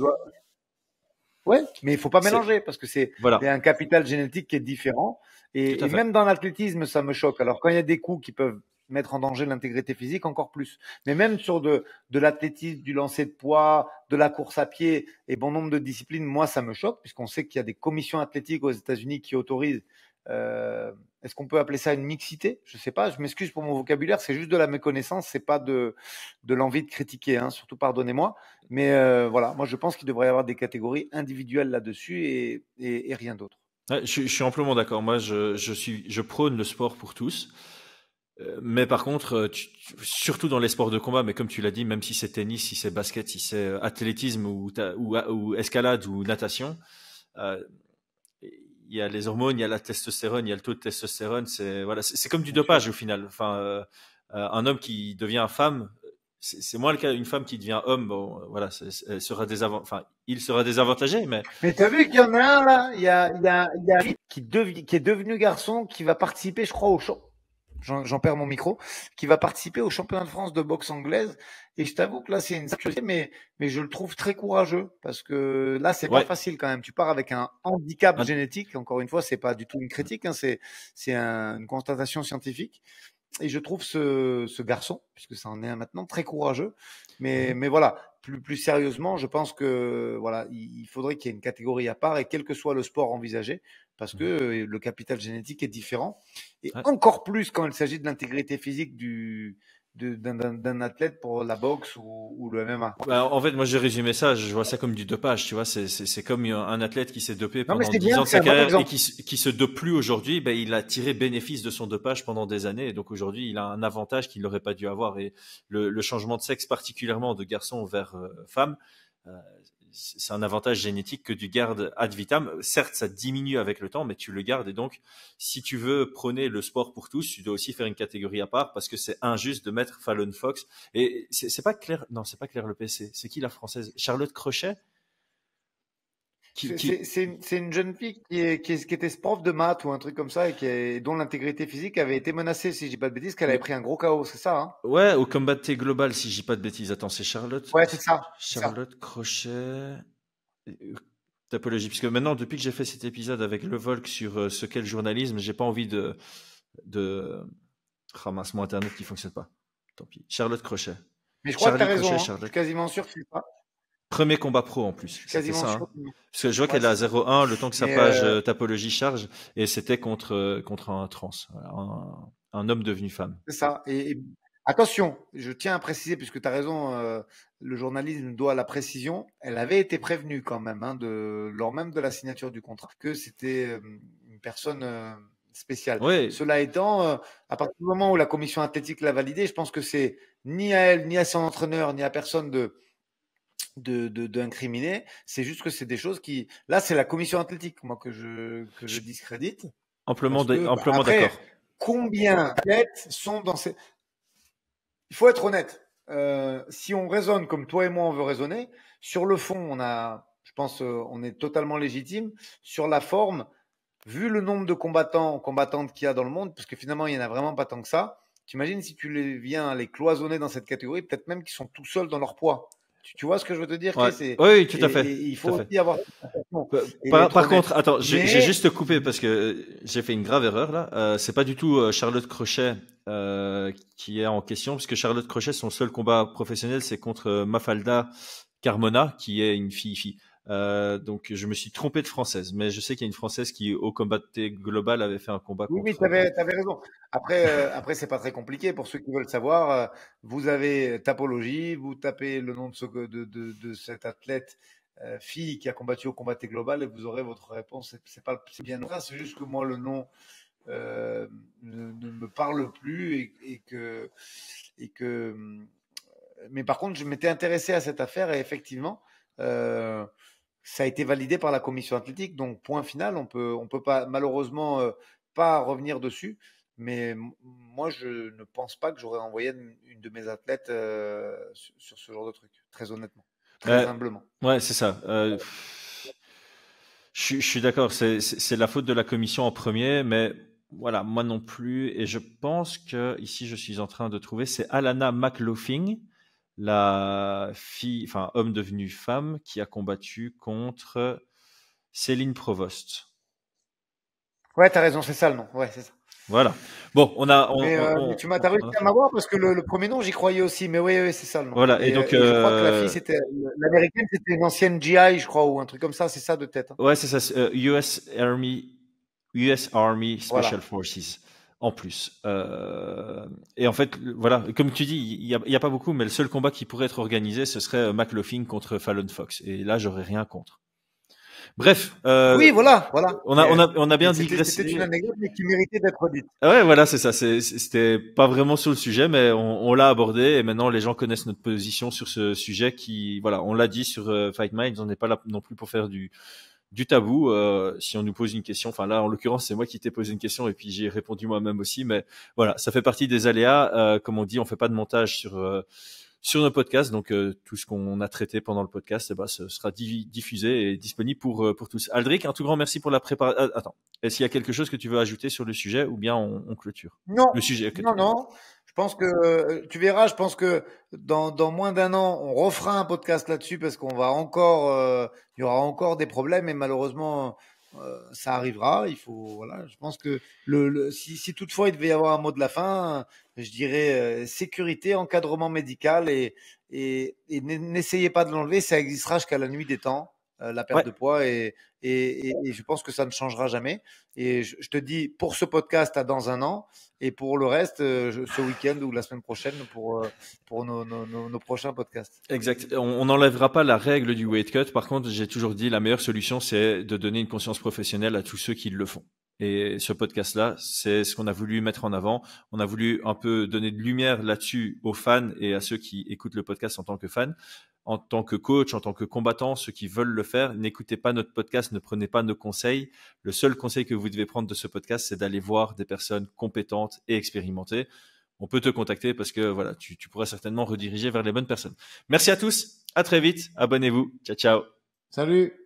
Ouais, mais il faut pas mélanger parce que c'est voilà. un capital génétique qui est différent. Et, et même dans l'athlétisme, ça me choque. Alors quand il y a des coups qui peuvent mettre en danger l'intégrité physique encore plus. Mais même sur de, l'athlétisme, du lancer de poids, de la course à pied et bon nombre de disciplines, moi, ça me choque, puisqu'on sait qu'il y a des commissions athlétiques aux États-Unis qui autorisent. Euh, est-ce qu'on peut appeler ça une mixité Je ne sais pas. Je m'excuse pour mon vocabulaire. C'est juste de la méconnaissance. C'est pas de, l'envie de critiquer. Hein, surtout, pardonnez-moi. Mais euh, voilà, moi, je pense qu'il devrait y avoir des catégories individuelles là-dessus et, rien d'autre. je, suis amplement d'accord. Moi, je, suis, je prône le sport pour tous. Euh, mais par contre, euh, surtout dans les sports de combat, mais comme tu l'as dit, même si c'est tennis, si c'est basket, si c'est euh, athlétisme ou, escalade ou natation, il y a les hormones, il y a la testostérone, il y a le taux de testostérone. C'est voilà, c'est comme du dopage au final. Enfin, un homme qui devient femme, c'est moins le cas. Une femme qui devient homme, bon, voilà, sera enfin, il sera désavantagé, mais. Mais t'as vu qu'il y en a un là, il y a, il a, qui, qui est devenu garçon, qui va participer, je crois, au champ j'en perds mon micro, qui va participer au championnat de France de boxe anglaise. Et je t'avoue que là, c'est une mais, mais je le trouve très courageux parce que là, c'est pas facile quand même. Tu pars avec un handicap génétique. Encore une fois, c'est pas du tout une critique, hein, c'est une constatation scientifique. Et je trouve ce, ce garçon, puisque ça en est un maintenant, très courageux. Mais, mmh. mais voilà, plus, plus sérieusement, je pense que voilà, il faudrait qu'il y ait une catégorie à part et quel que soit le sport envisagé, parce mmh. que le capital génétique est différent. Et encore plus quand il s'agit de l'intégrité physique du, d'un athlète pour la boxe ou, le MMA. Bah, en fait, moi j'ai résumé ça, je vois ça comme du dopage, tu vois, c'est comme un athlète qui s'est dopé pendant 10 ans de sa carrière et qui, se dope plus aujourd'hui, ben, il a tiré bénéfice de son dopage pendant des années donc aujourd'hui il a un avantage qu'il n'aurait pas dû avoir et le, changement de sexe particulièrement de garçon vers femme, c'est un avantage génétique que tu gardes ad vitam. Certes, ça diminue avec le temps, mais tu le gardes. Et donc, si tu veux prôner le sport pour tous, tu dois aussi faire une catégorie à part parce que c'est injuste de mettre Fallon Fox. Et c'est pas clair. Non, c'est pas clair le PC. C'est qui la française Charlotte Crochet c'est une jeune fille qui, qui, était prof de maths ou un truc comme ça et dont l'intégrité physique avait été menacée, si je dis pas de bêtises, qu'elle avait pris un gros chaos, c'est ça hein Ouais, au combat global, si je dis pas de bêtises. Attends, c'est Charlotte Ouais, c'est ça. Charlotte Crochet. Euh, topologie. Puisque maintenant, depuis que j'ai fait cet épisode avec Le Volk sur euh, ce qu'est le journalisme, j'ai pas envie de. de... Ramasse mon internet qui fonctionne pas. Tant pis. Charlotte Crochet. Mais je crois que tu as raison. Hein. Je suis quasiment sûr que c'est pas. Premier combat pro en plus. c'est ça, hein. Parce que je vois qu'elle a 0-1 le temps que sa page euh, euh, tapologie charge et c'était contre, euh, contre un trans, un, homme devenu femme. C'est ça. Et, attention, je tiens à préciser, puisque tu as raison, le journalisme doit la précision. Elle avait été prévenue quand même, hein, de, lors même de la signature du contrat, que c'était une personne. spéciale. Oui. Cela étant, à partir du moment où la commission athlétique l'a validée, je pense que c'est ni à elle, ni à son entraîneur, ni à personne de, d'incriminer C'est juste que c'est des choses qui. Là, c'est la commission athlétique, moi, que je, discrédite. Amplement d'accord. combien sont dans ces. Il faut être honnête. Euh, si on raisonne comme toi et moi, on veut raisonner, sur le fond, on a. Je pense euh, on est totalement légitime. Sur la forme, vu le nombre de combattants, combattantes qu'il y a dans le monde, parce que finalement, il n'y en a vraiment pas tant que ça, imagines si tu les viens les cloisonner dans cette catégorie, peut-être même qu'ils sont tout seuls dans leur poids. Tu, vois ce que je veux te dire Oui, tout à fait. il faut avoir. Par, contre, attends, j'ai juste coupé parce que euh, j'ai fait une grave erreur là. Euh, c'est pas du tout euh, Charlotte Crochet qui est en question, Parce que Charlotte Crochet, son seul combat professionnel, c'est contre Mafalda Carmona, qui est une fille, fille euh, donc je me suis trompé de française, mais je sais qu'il y a une française qui au combat global avait fait un combat. Contre... Oui, tu avais, raison. Après, euh, après c'est pas très compliqué pour ceux qui veulent savoir. Euh, vous avez Tapologie, vous tapez le nom de, cette de, athlète fille qui a combattu au combat global et vous aurez votre réponse. C'est pas bien c'est juste que moi le nom. Ne, me parle plus et que et que mais par contre je m'étais intéressé à cette affaire et effectivement euh, ça a été validé par la commission athlétique, donc point final, on peut, on peut pas malheureusement euh, pas revenir dessus. Mais moi, je ne pense pas que j'aurais envoyé une, de mes athlètes euh, sur, ce genre de truc, très honnêtement, très humblement. Ouais, c'est ça. Je, je, suis d'accord, c'est la faute de la commission en premier, mais voilà, moi non plus. Et je pense que ici, je suis en train de trouver, c'est Alana McLaughlin la fille, enfin homme devenu femme, qui a combattu contre Céline Provost. Ouais, t'as raison, c'est ça le nom. Ouais, c'est ça. Voilà. Bon, on a. Euh, mais, tu m'as réussi à m'avoir parce que le, premier nom, j'y croyais aussi. Mais oui, c'est ça le nom. Voilà. Et, euh, donc, je crois que la euh, fille, c'était l'américaine, c'était une ancienne GI, je crois, ou un truc comme ça. C'est ça de tête. Hein. Ouais, c'est ça. US Army, US Army Special Forces en plus. Euh, et en fait, voilà, comme tu dis, il n'y a, y a, pas beaucoup, mais le seul combat qui pourrait être organisé, ce serait euh, McLaughlin contre Fallon Fox. Et là, j'aurais rien contre. Bref. Euh, oui, voilà, voilà. On a, on a, on a bien C'était une anecdote mais qui méritait d'être dite. Ah ouais, voilà, c'est ça. C'était pas vraiment sur le sujet, mais on, l'a abordé et maintenant les gens connaissent notre position sur ce sujet. Qui, voilà, on l'a dit sur Fight Minds. On n'est pas là non plus pour faire du du tabou. Euh, si on nous pose une question, enfin là en l'occurrence c'est moi qui t'ai posé une question et puis j'ai répondu moi-même aussi, mais voilà, ça fait partie des aléas. Euh, comme on dit, on fait pas de montage sur euh, sur nos podcasts, donc tout ce qu'on a traité pendant le podcast, eh ben, ce sera diffusé et disponible pour pour tous. Aldric, un tout grand merci pour la préparation. Attends, est-ce qu'il y a quelque chose que tu veux ajouter sur le sujet ou bien on, clôture Non. Le sujet. Non, non pense que euh, tu verras, je pense que dans, moins d'un an, on refera un podcast là-dessus parce qu'on va encore, euh, il y aura encore des problèmes et malheureusement, euh, ça arrivera. Il faut, voilà, je pense que le, si, toutefois il devait y avoir un mot de la fin, je dirais sécurité, encadrement médical et n'essayez pas de l'enlever, ça existera jusqu'à la nuit des temps. Euh, la perte de poids et, et, je pense que ça ne changera jamais. Et je, te dis pour ce podcast à dans un an et pour le reste euh, ce week-end ou la semaine prochaine pour euh, pour nos, prochains podcasts. Exact. On n'enlèvera pas la règle du weight cut. Par contre, j'ai toujours dit la meilleure solution c'est de donner une conscience professionnelle à tous ceux qui le font. Et ce podcast-là, c'est ce qu'on a voulu mettre en avant. On a voulu un peu donner de lumière là-dessus aux fans et à ceux qui écoutent le podcast en tant que fans. En tant que coach, en tant que combattant, ceux qui veulent le faire, n'écoutez pas notre podcast, ne prenez pas nos conseils. Le seul conseil que vous devez prendre de ce podcast, c'est d'aller voir des personnes compétentes et expérimentées. On peut te contacter parce que voilà, tu, tu pourras certainement rediriger vers les bonnes personnes. Merci à tous, à très vite, abonnez-vous, ciao ciao. Salut